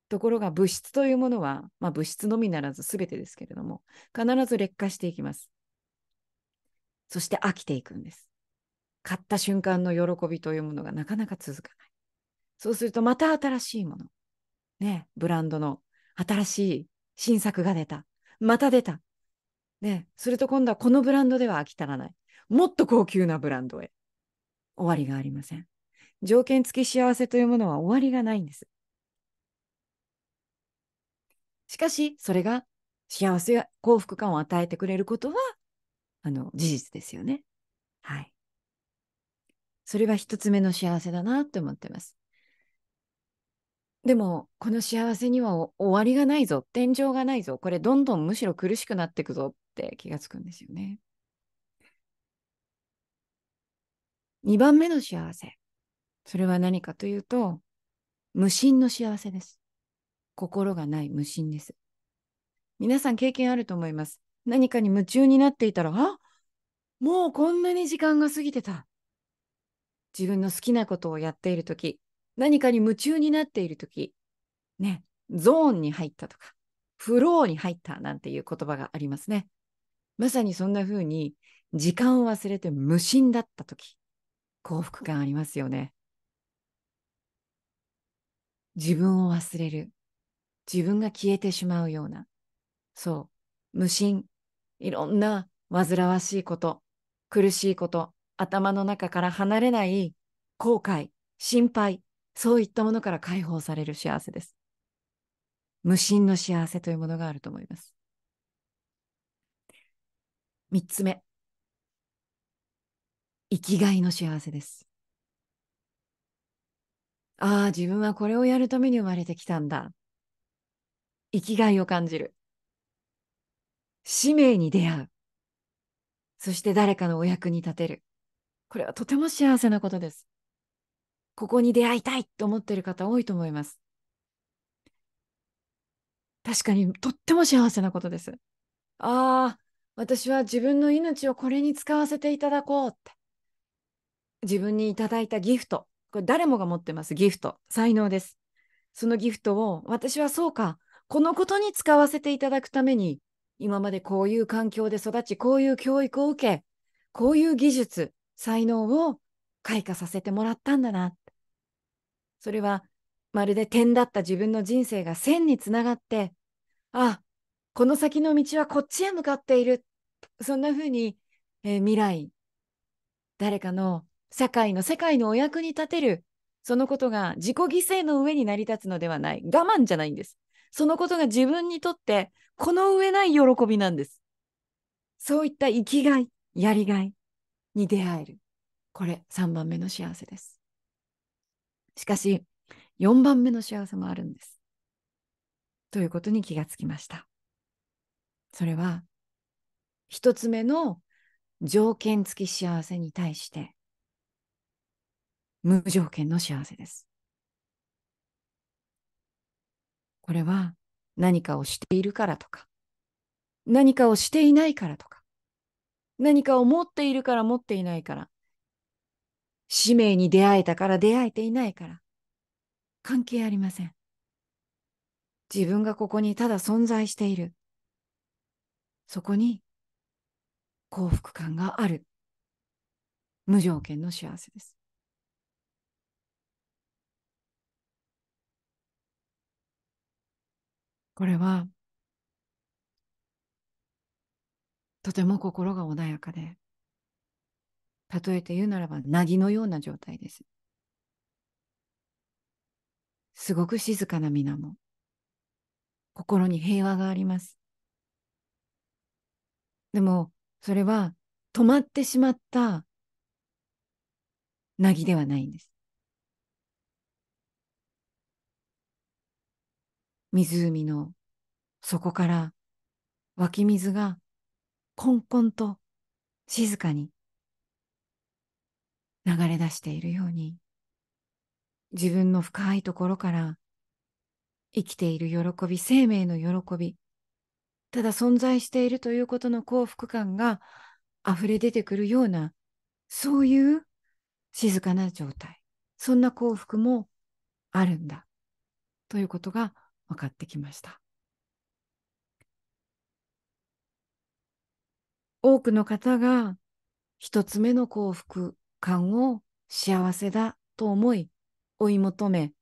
ところが物質というものは、まあ、物質のみならず全てですけれども、必ず劣化していきます。そして飽きていくんです。買った瞬間の喜びというものがなかなか続かない。そうするとまた新しいもの。ね、ブランドの新しい新作が出た。また出た。ね、すると今度はこのブランドでは飽き足らない。もっと高級なブランドへ。終わりがありません。条件付き幸せというものは終わりがないんです。しかし、それが幸せや幸福感を与えてくれることはあの、事実ですよね。はい。それは一つ目の幸せだなって思ってます。でも、この幸せには終わりがないぞ、天井がないぞ、これどんどんむしろ苦しくなっていくぞって気がつくんですよね。2番目の幸せ。それは何かというと、無心の幸せです。心がない無心です。皆さん経験あると思います。何かに夢中になっていたら、あもうこんなに時間が過ぎてた。自分の好きなことをやっているとき、何かに夢中になっているとき、ね、ゾーンに入ったとか、フローに入ったなんていう言葉がありますね。まさにそんな風に、時間を忘れて無心だったとき、幸福感ありますよね。自分を忘れる。自分が消えてしまうような。そう。無心。いろんな煩わしいこと、苦しいこと、頭の中から離れない後悔、心配、そういったものから解放される幸せです。無心の幸せというものがあると思います。三つ目。生きがいの幸せです。ああ、自分はこれをやるために生まれてきたんだ。生きがいを感じる。使命に出会う。そして誰かのお役に立てる。これはとても幸せなことです。ここに出会いたいと思ってる方多いと思います。確かにとっても幸せなことです。ああ、私は自分の命をこれに使わせていただこうって。自分にいただいたギフト。これ誰もが持ってます、ギフト。才能です。そのギフトを私はそうか、このことに使わせていただくために今までこういう環境で育ち、こういう教育を受け、こういう技術、才能を開花させてもらったんだな。それは、まるで点だった自分の人生が線につながって、あ、この先の道はこっちへ向かっている。そんな風に、えー、未来、誰かの社会の世界のお役に立てる、そのことが自己犠牲の上に成り立つのではない。我慢じゃないんです。そのことが自分にとってこの上ない喜びなんです。そういった生きがい、やりがいに出会える。これ3番目の幸せです。しかし、4番目の幸せもあるんです。ということに気がつきました。それは、一つ目の条件付き幸せに対して、無条件の幸せです。これは、何かをしているからとか、何かをしていないからとか、何かを持っているから持っていないから、使命に出会えたから出会えていないから、関係ありません。自分がここにただ存在している。そこに幸福感がある。無条件の幸せです。これはとても心が穏やかで例えて言うならば凪のような状態ですすごく静かな皆も心に平和がありますでもそれは止まってしまった凪ではないんです湖の底から湧き水がこんこんと静かに流れ出しているように自分の深いところから生きている喜び生命の喜びただ存在しているということの幸福感が溢れ出てくるようなそういう静かな状態そんな幸福もあるんだということが分かってきました。多くの方が一つ目の幸福感を幸せだと思い追い求め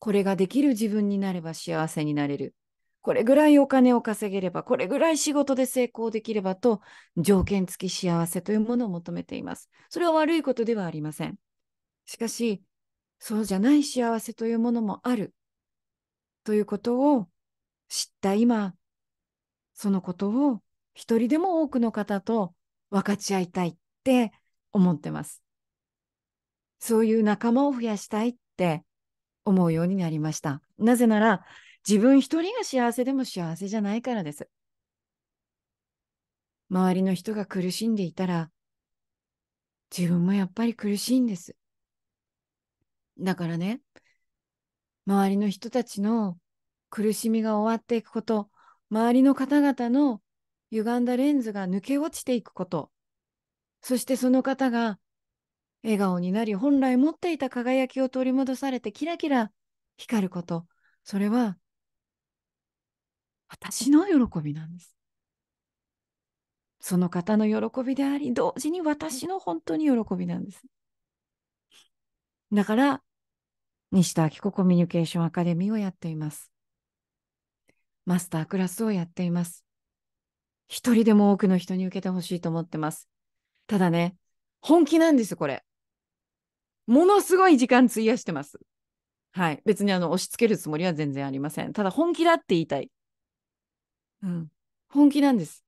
これができる自分になれば幸せになれるこれぐらいお金を稼げればこれぐらい仕事で成功できればと条件付き幸せというものを求めていますそれは悪いことではありませんしかしそうじゃない幸せというものもあるということを知った今、そのことを一人でも多くの方と分かち合いたいって思ってます。そういう仲間を増やしたいって思うようになりました。なぜなら自分一人が幸せでも幸せじゃないからです。周りの人が苦しんでいたら自分もやっぱり苦しいんです。だからね、周りの人たちの苦しみが終わっていくこと、周りの方々の歪んだレンズが抜け落ちていくこと、そしてその方が笑顔になり、本来持っていた輝きを取り戻されてキラキラ光ること、それは私の喜びなんです。その方の喜びであり、同時に私の本当に喜びなんです。だから、西田明子コミュニケーションアカデミーをやっています。マスタークラスをやっています。一人でも多くの人に受けてほしいと思ってます。ただね、本気なんです、これ。ものすごい時間費やしてます。はい。別にあの、押し付けるつもりは全然ありません。ただ、本気だって言いたい。うん。本気なんです。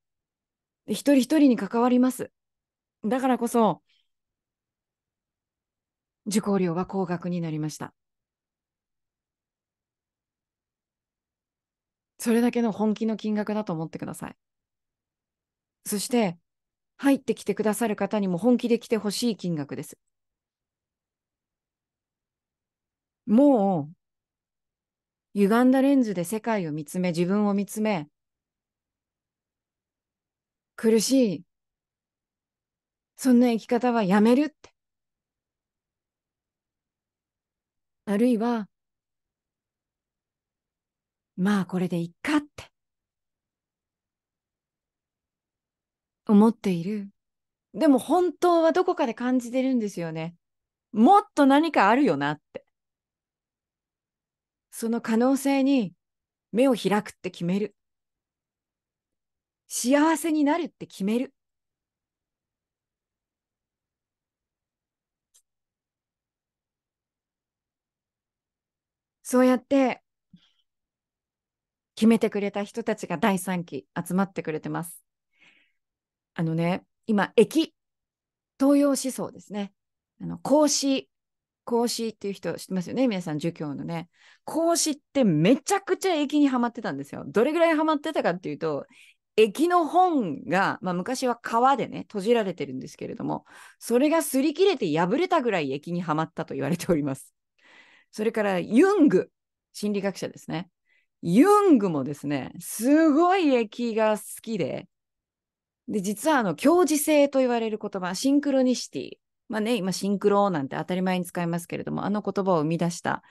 一人一人に関わります。だからこそ、受講料は高額になりました。それだけの本気の金額だと思ってください。そして、入ってきてくださる方にも本気で来てほしい金額です。もう、歪んだレンズで世界を見つめ、自分を見つめ、苦しい。そんな生き方はやめるって。あるいは、まあこれでいっかって。思っている。でも本当はどこかで感じてるんですよね。もっと何かあるよなって。その可能性に目を開くって決める。幸せになるって決める。そうやって決めてくれた人たちが第3期集まってくれてます。あのね、今、駅、東洋思想ですね。あの孔子、孔子っていう人知ってますよね、皆さん、儒教のね。孔子ってめちゃくちゃ駅にはまってたんですよ。どれぐらいはまってたかっていうと、駅の本が、まあ、昔は川でね、閉じられてるんですけれども、それが擦り切れて破れたぐらい駅にはまったと言われております。それから、ユング、心理学者ですね。ユングもですね、すごい駅が好きで、で、実はあの、共時性と言われる言葉、シンクロニシティ。まあね、今、シンクロなんて当たり前に使いますけれども、あの言葉を生み出した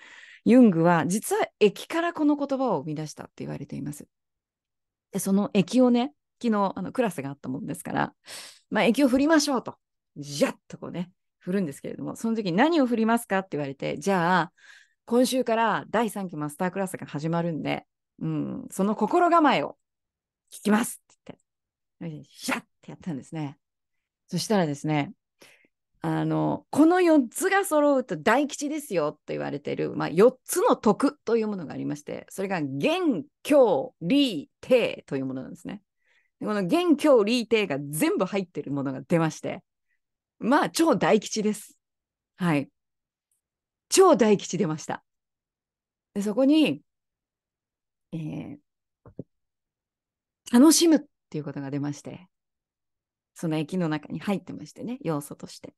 ユングは、実は駅からこの言葉を生み出したって言われています。で、その駅をね、昨日、あの、クラスがあったもんですから、まあ、駅を振りましょうと、じャっとこうね、振るんですけれども、その時に何を振りますかって言われて、じゃあ、今週から第3期マスタークラスが始まるんで、うん、その心構えを聞きますって言って、シャッってやったんですね。そしたらですね、あの、この4つが揃うと大吉ですよと言われている、まあ、4つの徳というものがありまして、それが元、教、理、帝というものなんですね。この元、教、理、帝が全部入っているものが出まして、まあ、超大吉です。はい。超大吉出ました。でそこに、えー、楽しむっていうことが出まして、その駅の中に入ってましてね、要素として。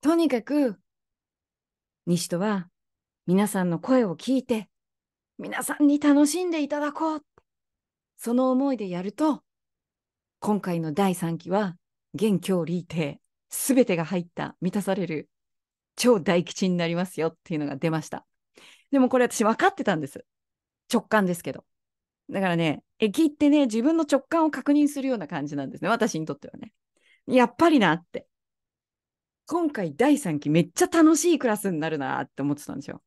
とにかく、西戸は皆さんの声を聞いて、皆さんに楽しんでいただこう。その思いでやると、今回の第3期は、現況理定、すべてが入った、満たされる超大吉になりますよっていうのが出ました。でもこれ私分かってたんです。直感ですけど。だからね、駅ってね、自分の直感を確認するような感じなんですね。私にとってはね。やっぱりなって。今回第3期めっちゃ楽しいクラスになるなって思ってたんですよ。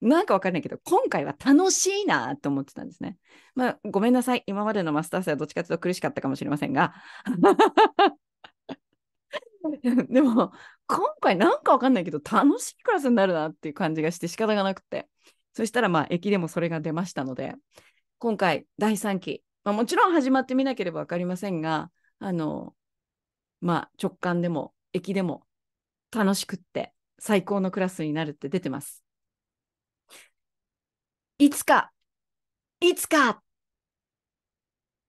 なんかわかんないけど、今回は楽しいなって思ってたんですね。まあ、ごめんなさい。今までのマスター生はどっちかというと苦しかったかもしれませんが。でも、今回なんかわかんないけど楽しいクラスになるなっていう感じがして仕方がなくて。そしたらまあ駅でもそれが出ましたので、今回第3期、まあ、もちろん始まってみなければわかりませんが、あの、まあ直感でも駅でも楽しくって最高のクラスになるって出てます。いつか、いつか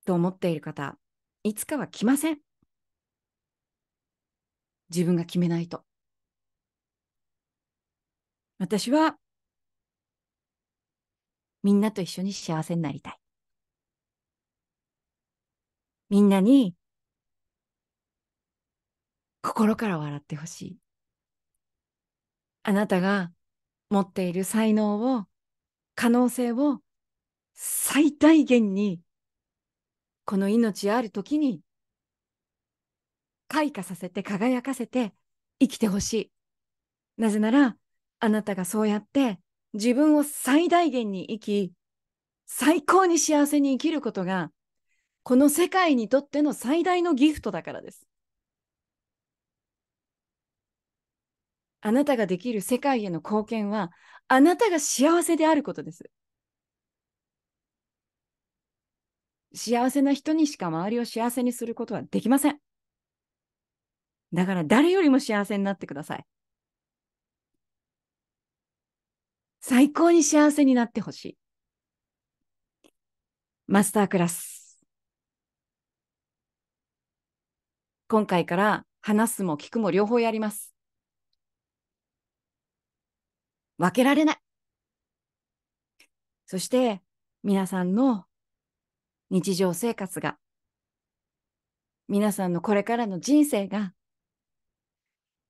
と思っている方、いつかは来ません。自分が決めないと。私は、みんなと一緒に幸せになりたい。みんなに、心から笑ってほしい。あなたが持っている才能を、可能性を最大限に、この命ある時に開花させて輝かせて生きてほしい。なぜなら、あなたがそうやって自分を最大限に生き、最高に幸せに生きることが、この世界にとっての最大のギフトだからです。あなたができる世界への貢献は、あなたが幸せであることです。幸せな人にしか周りを幸せにすることはできません。だから誰よりも幸せになってください。最高に幸せになってほしい。マスタークラス。今回から話すも聞くも両方やります。分けられない。そして皆さんの日常生活が、皆さんのこれからの人生が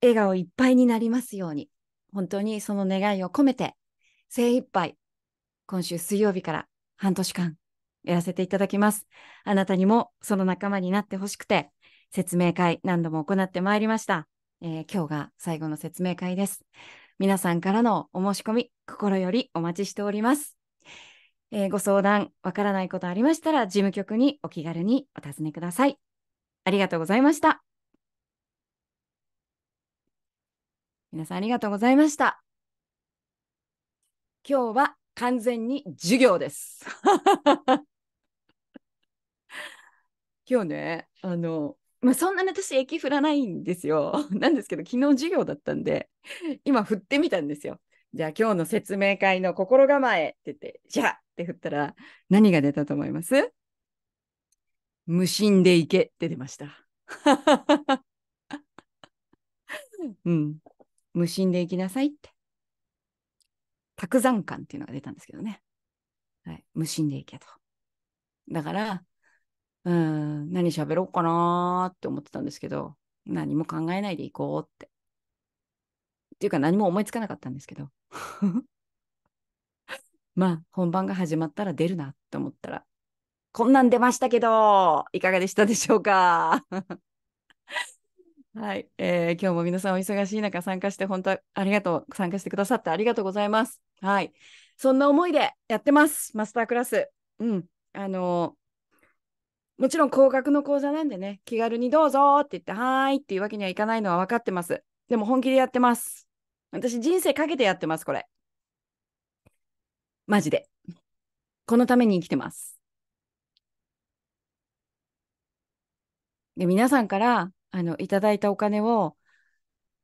笑顔いっぱいになりますように、本当にその願いを込めて、精一杯、今週水曜日から半年間やらせていただきます。あなたにもその仲間になってほしくて、説明会何度も行ってまいりました。えー、今日が最後の説明会です。皆さんからのお申し込み、心よりお待ちしております。えー、ご相談、わからないことありましたら、事務局にお気軽にお尋ねください。ありがとうございました。皆さんありがとうございました。今日は完全に授業です。今日ね、あの、まあ、そんなに私、駅振らないんですよ。なんですけど、昨日授業だったんで、今振ってみたんですよ。じゃあ今日の説明会の心構えって言って、じゃあって振ったら何が出たと思います無心で行けって出ました。うん。無心で行きなさいって。卓山感っていうのが出たんですけどね。はい、無心で行けと。だから、うん、何喋ろうかなーって思ってたんですけど、何も考えないで行こうって。っていうか何も思いつかなかったんですけど。まあ、本番が始まったら出るなって思ったら、こんなん出ましたけど、いかがでしたでしょうかはい、えー、今日も皆さんお忙しい中参加して本当ありがとう参加してくださってありがとうございます。はい、そんな思いでやってますマスタークラス。うん、あのー、もちろん高額の講座なんでね気軽にどうぞって言ってはーいっていうわけにはいかないのは分かってます。でも本気でやってます。私人生かけてやってますこれ。マジで。このために生きてます。で皆さんからあの、いただいたお金を、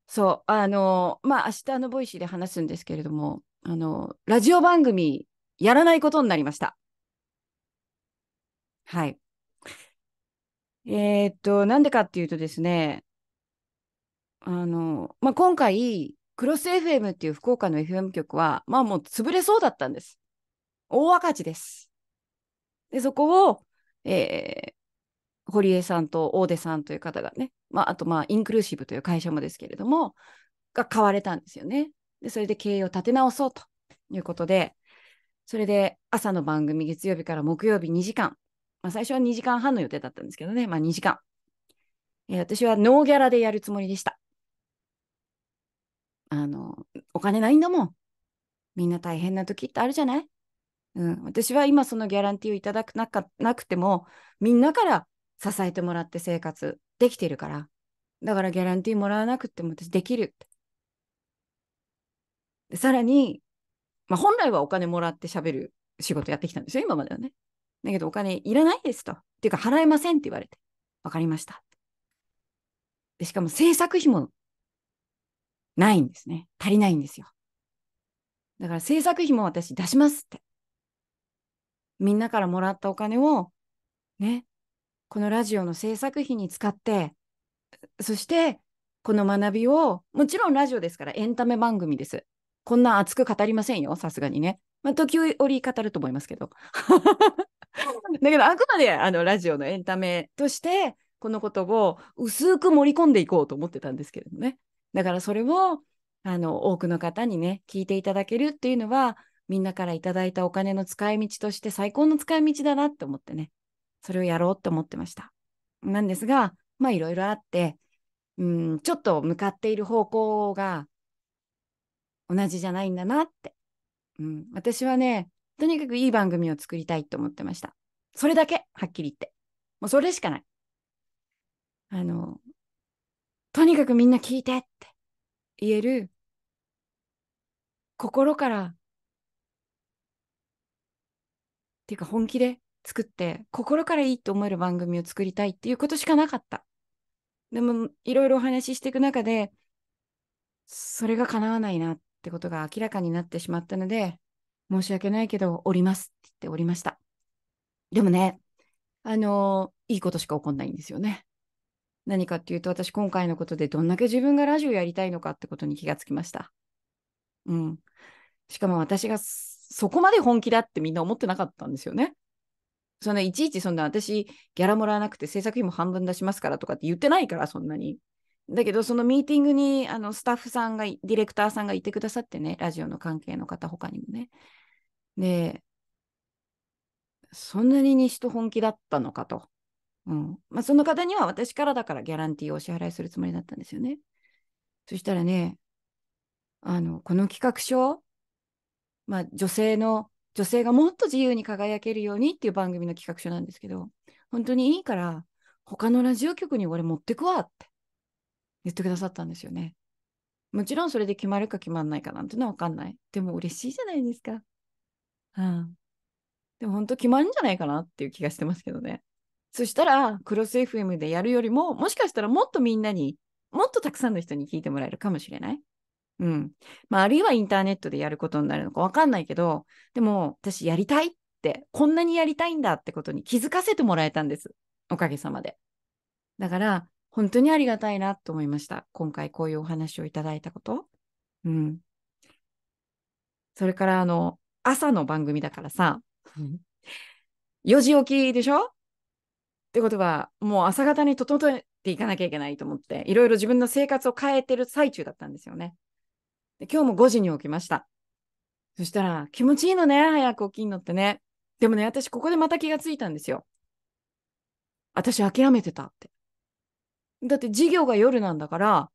そう、あの、まあ、明日のボイシーで話すんですけれども、あの、ラジオ番組やらないことになりました。はい。えー、っと、なんでかっていうとですね、あの、まあ、今回、クロス FM っていう福岡の FM 局は、まあもう潰れそうだったんです。大赤字です。で、そこを、えー、堀江さんと大出さんという方がね、まあ、あとまあインクルーシブという会社もですけれどもが買われたんですよね。でそれで経営を立て直そうということでそれで朝の番組月曜日から木曜日2時間、まあ、最初は2時間半の予定だったんですけどね、まあ、2時間、えー、私はノーギャラでやるつもりでした。あのお金ないんだもんみんな大変な時ってあるじゃないうん、私は今そのギャランティーをいただくなかなくてもみんなから支えてもらって生活できてるから。だからギャランティーもらわなくても私できるって。でさらに、まあ、本来はお金もらって喋る仕事やってきたんですよ、今まではね。だけどお金いらないですと。っていうか払えませんって言われて。わかりました。でしかも制作費もないんですね。足りないんですよ。だから制作費も私出しますって。みんなからもらったお金をね、このラジオの制作費に使ってそしてこの学びをもちろんラジオですからエンタメ番組ですこんな熱く語りませんよさすがにね、まあ、時折語ると思いますけどだけどあくまであのラジオのエンタメとしてこのことを薄く盛り込んでいこうと思ってたんですけれどねだからそれをあの多くの方にね聞いていただけるっていうのはみんなからいただいたお金の使い道として最高の使い道だなって思ってねそれをやろうって思ってました。なんですが、まあいろいろあって、うん、ちょっと向かっている方向が同じじゃないんだなって。うん、私はね、とにかくいい番組を作りたいと思ってました。それだけ、はっきり言って。もうそれしかない。あの、とにかくみんな聞いてって言える、心から、っていうか本気で作って心からいいと思える番組を作りたいっていうことしかなかった。でもいろいろお話ししていく中でそれが叶わないなってことが明らかになってしまったので申し訳ないけど降りますって言って降りました。でもね、あのいいことしか起こんないんですよね。何かっていうと私今回のことでどんだけ自分がラジオやりたいのかってことに気がつきました。うん。しかも私がそこまで本気だってみんな思ってなかったんですよね。そんないちいちそんな私ギャラもらわなくて制作費も半分出しますからとかって言ってないからそんなに。だけどそのミーティングにあのスタッフさんがディレクターさんがいてくださってねラジオの関係の方他にもね。でそんなに西と本気だったのかと。うんまあ、その方には私からだからギャランティーをお支払いするつもりだったんですよね。そしたらね、あの、この企画書、まあ、女性の女性がもっと自由に輝けるようにっていう番組の企画書なんですけど、本当にいいから、他のラジオ局に俺持ってくわって言ってくださったんですよね。もちろんそれで決まるか決まんないかなんてのはわかんない。でも嬉しいじゃないですか。うん。でも本当決まるんじゃないかなっていう気がしてますけどね。そしたら、クロス FM でやるよりも、もしかしたらもっとみんなに、もっとたくさんの人に聞いてもらえるかもしれない。うん。まあ、あるいはインターネットでやることになるのかわかんないけど、でも、私やりたいって、こんなにやりたいんだってことに気づかせてもらえたんです。おかげさまで。だから、本当にありがたいなと思いました。今回こういうお話をいただいたこと。うん。それから、あの、朝の番組だからさ、4時起きでしょってことは、もう朝方に整えていかなきゃいけないと思って、いろいろ自分の生活を変えてる最中だったんですよね。で今日も5時に起きました。そしたら、気持ちいいのね、早く起きんのってね。でもね、私ここでまた気がついたんですよ。私諦めてたって。だって授業が夜なんだから、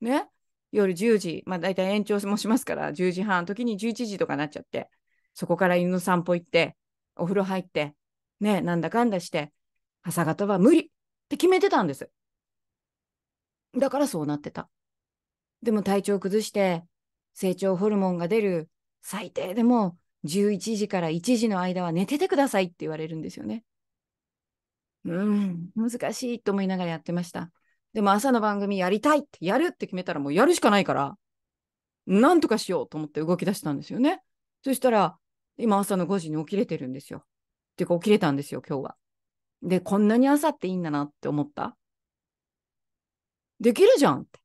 ね、夜10時、まあ大体延長もしますから、10時半、時に11時とかなっちゃって、そこから犬の散歩行って、お風呂入って、ね、なんだかんだして、朝方は無理って決めてたんです。だからそうなってた。でも体調崩して、成長ホルモンが出る最低でも11時から1時の間は寝ててくださいって言われるんですよね。うん、難しいと思いながらやってました。でも朝の番組やりたいって、やるって決めたらもうやるしかないから、なんとかしようと思って動き出したんですよね。そしたら、今朝の5時に起きれてるんですよ。っていうか起きれたんですよ、今日は。で、こんなに朝っていいんだなって思った。できるじゃんって。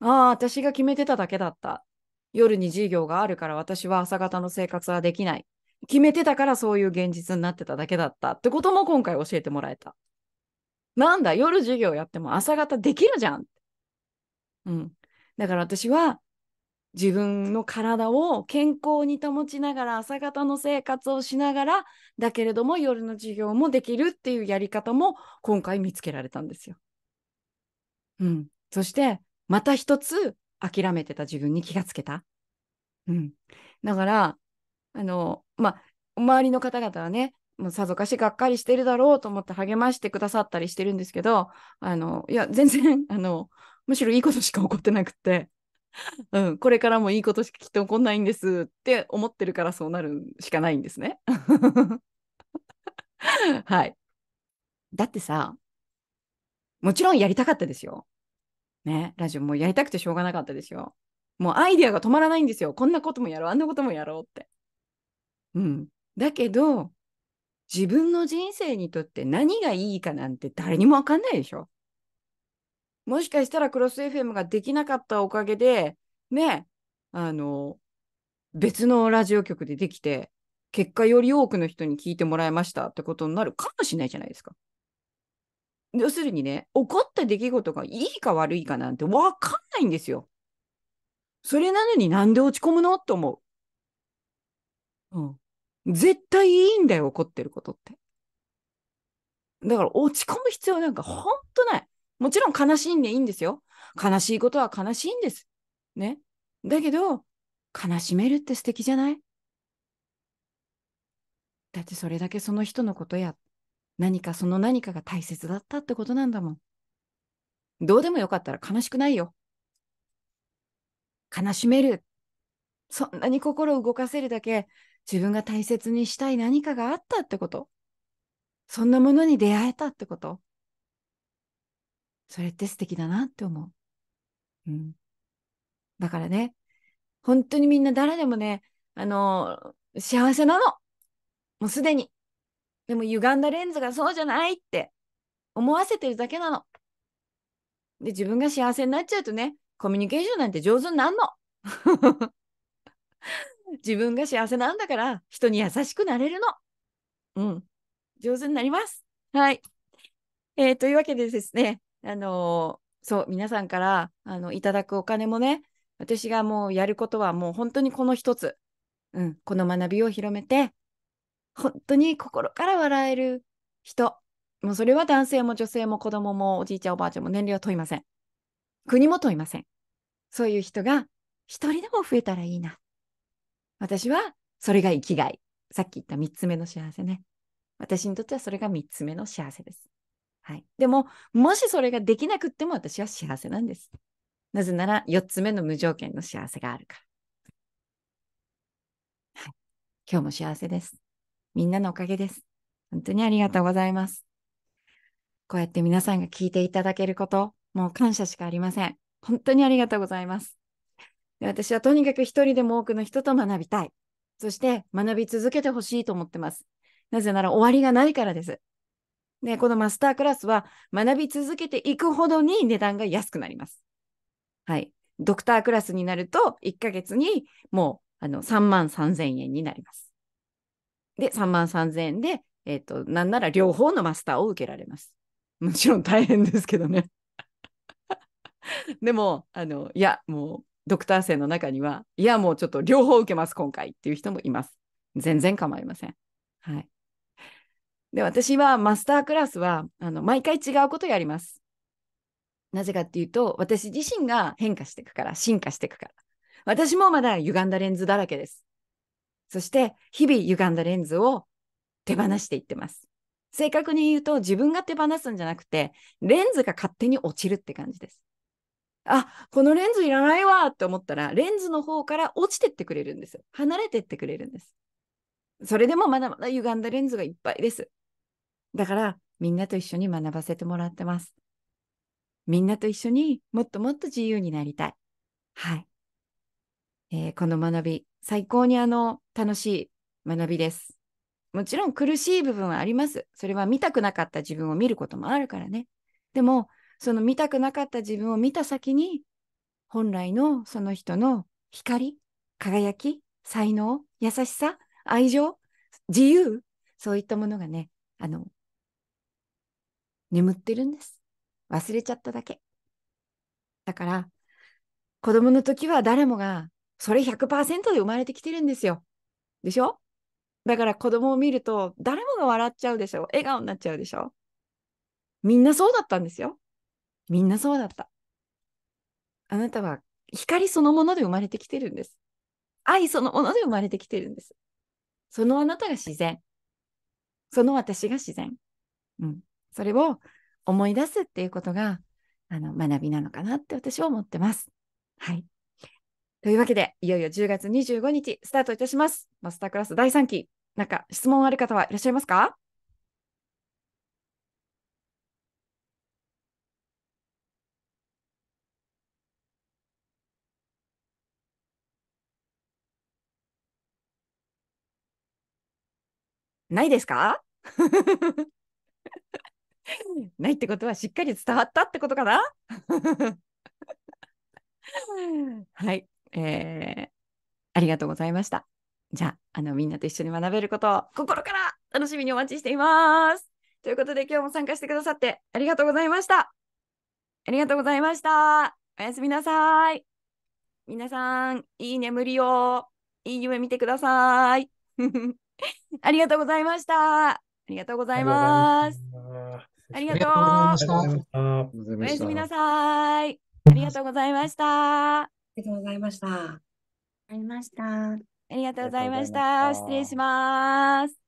ああ、私が決めてただけだった。夜に授業があるから私は朝方の生活はできない。決めてたからそういう現実になってただけだったってことも今回教えてもらえた。なんだ、夜授業やっても朝方できるじゃん。うん。だから私は自分の体を健康に保ちながら朝方の生活をしながらだけれども夜の授業もできるっていうやり方も今回見つけられたんですよ。うん。そしてまた一つ諦めてた自分に気がつけた。うん。だから、あの、まあ、周りの方々はね、もうさぞかしがっかりしてるだろうと思って励ましてくださったりしてるんですけど、あの、いや、全然、あの、むしろいいことしか起こってなくて、うん、これからもいいことしかきっと起こんないんですって思ってるからそうなるしかないんですね。はい。だってさ、もちろんやりたかったですよ。ね、ラジオもうやりたくてしょうがなかったですよ。もうアイデアが止まらないんですよ。こんなこともやろう、あんなこともやろうって。うん。だけど、自分の人生にとって何がいいかなんて誰にもわかんないでしょ。もしかしたらクロス FM ができなかったおかげで、ね、あの、別のラジオ局でできて、結果より多くの人に聞いてもらいましたってことになるかもしれないじゃないですか。要するにね、起こった出来事がいいか悪いかなんてわかんないんですよ。それなのになんで落ち込むのと思う。うん。絶対いいんだよ、怒ってることって。だから落ち込む必要なんかほんとない。もちろん悲しいんでいいんですよ。悲しいことは悲しいんです。ね。だけど、悲しめるって素敵じゃないだってそれだけその人のことやっ何かその何かが大切だったってことなんだもん。どうでもよかったら悲しくないよ。悲しめる。そんなに心を動かせるだけ自分が大切にしたい何かがあったってこと。そんなものに出会えたってこと。それって素敵だなって思う。うん。だからね、本当にみんな誰でもね、あの幸せなの。もうすでに。でも歪んだレンズがそうじゃないって思わせてるだけなの。で、自分が幸せになっちゃうとね、コミュニケーションなんて上手になんの。自分が幸せなんだから、人に優しくなれるの。うん。上手になります。はい。えー、というわけでですね、あのー、そう、皆さんからあのいただくお金もね、私がもうやることはもう本当にこの一つ。うん、この学びを広めて、本当に心から笑える人。もうそれは男性も女性も子供もおじいちゃんおばあちゃんも年齢は問いません。国も問いません。そういう人が一人でも増えたらいいな。私はそれが生きがい。さっき言った三つ目の幸せね。私にとってはそれが三つ目の幸せです。はい。でも、もしそれができなくっても私は幸せなんです。なぜなら四つ目の無条件の幸せがあるから。はい。今日も幸せです。みんなのおかげです。本当にありがとうございます。こうやって皆さんが聞いていただけること、もう感謝しかありません。本当にありがとうございます。で私はとにかく一人でも多くの人と学びたい。そして学び続けてほしいと思ってます。なぜなら終わりがないからです。で、このマスタークラスは学び続けていくほどに値段が安くなります。はい。ドクタークラスになると1ヶ月にもうあの3万3000円になります。で、3万3000円で、えっ、ー、と、なんなら両方のマスターを受けられます。もちろん大変ですけどね。でも、あの、いや、もう、ドクター生の中には、いや、もうちょっと両方受けます、今回っていう人もいます。全然構いません。はい。で、私はマスタークラスは、あの、毎回違うことやります。なぜかっていうと、私自身が変化していくから、進化していくから。私もまだ歪んだレンズだらけです。そして日々歪んだレンズを手放していってます。正確に言うと自分が手放すんじゃなくて、レンズが勝手に落ちるって感じです。あ、このレンズいらないわって思ったら、レンズの方から落ちてってくれるんです。離れてってくれるんです。それでもまだまだ歪んだレンズがいっぱいです。だから、みんなと一緒に学ばせてもらってます。みんなと一緒にもっともっと自由になりたい。はい。えー、この学び、最高にあの楽しい学びです。もちろん苦しい部分はあります。それは見たくなかった自分を見ることもあるからね。でも、その見たくなかった自分を見た先に、本来のその人の光、輝き、才能、優しさ、愛情、自由、そういったものがね、あの、眠ってるんです。忘れちゃっただけ。だから、子供の時は誰もがそれ100%で生まれてきてるんですよ。でしょだから子供を見ると誰もが笑っちゃうでしょ笑顔になっちゃうでしょみんなそうだったんですよ。みんなそうだった。あなたは光そのもので生まれてきてるんです。愛そのもので生まれてきてるんです。そのあなたが自然。その私が自然。うん。それを思い出すっていうことが、あの、学びなのかなって私は思ってます。はい。というわけで、いよいよ10月25日スタートいたします。マスタークラス第3期。なんか質問ある方はいらっしゃいますかないですか ないってことはしっかり伝わったってことかな はい。えー、ありがとうございました。じゃあ、あの、みんなと一緒に学べることを心から楽しみにお待ちしています。ということで、今日も参加してくださってありがとうございました。ありがとうございました。おやすみなさい。皆さん、いい眠りを、いい夢見てください。ありがとうございました。ありがとうございます。ありがとう。おやすみなさい。ありがとうございました。ありがとうございました。ありました。ありがとうございました。失礼します。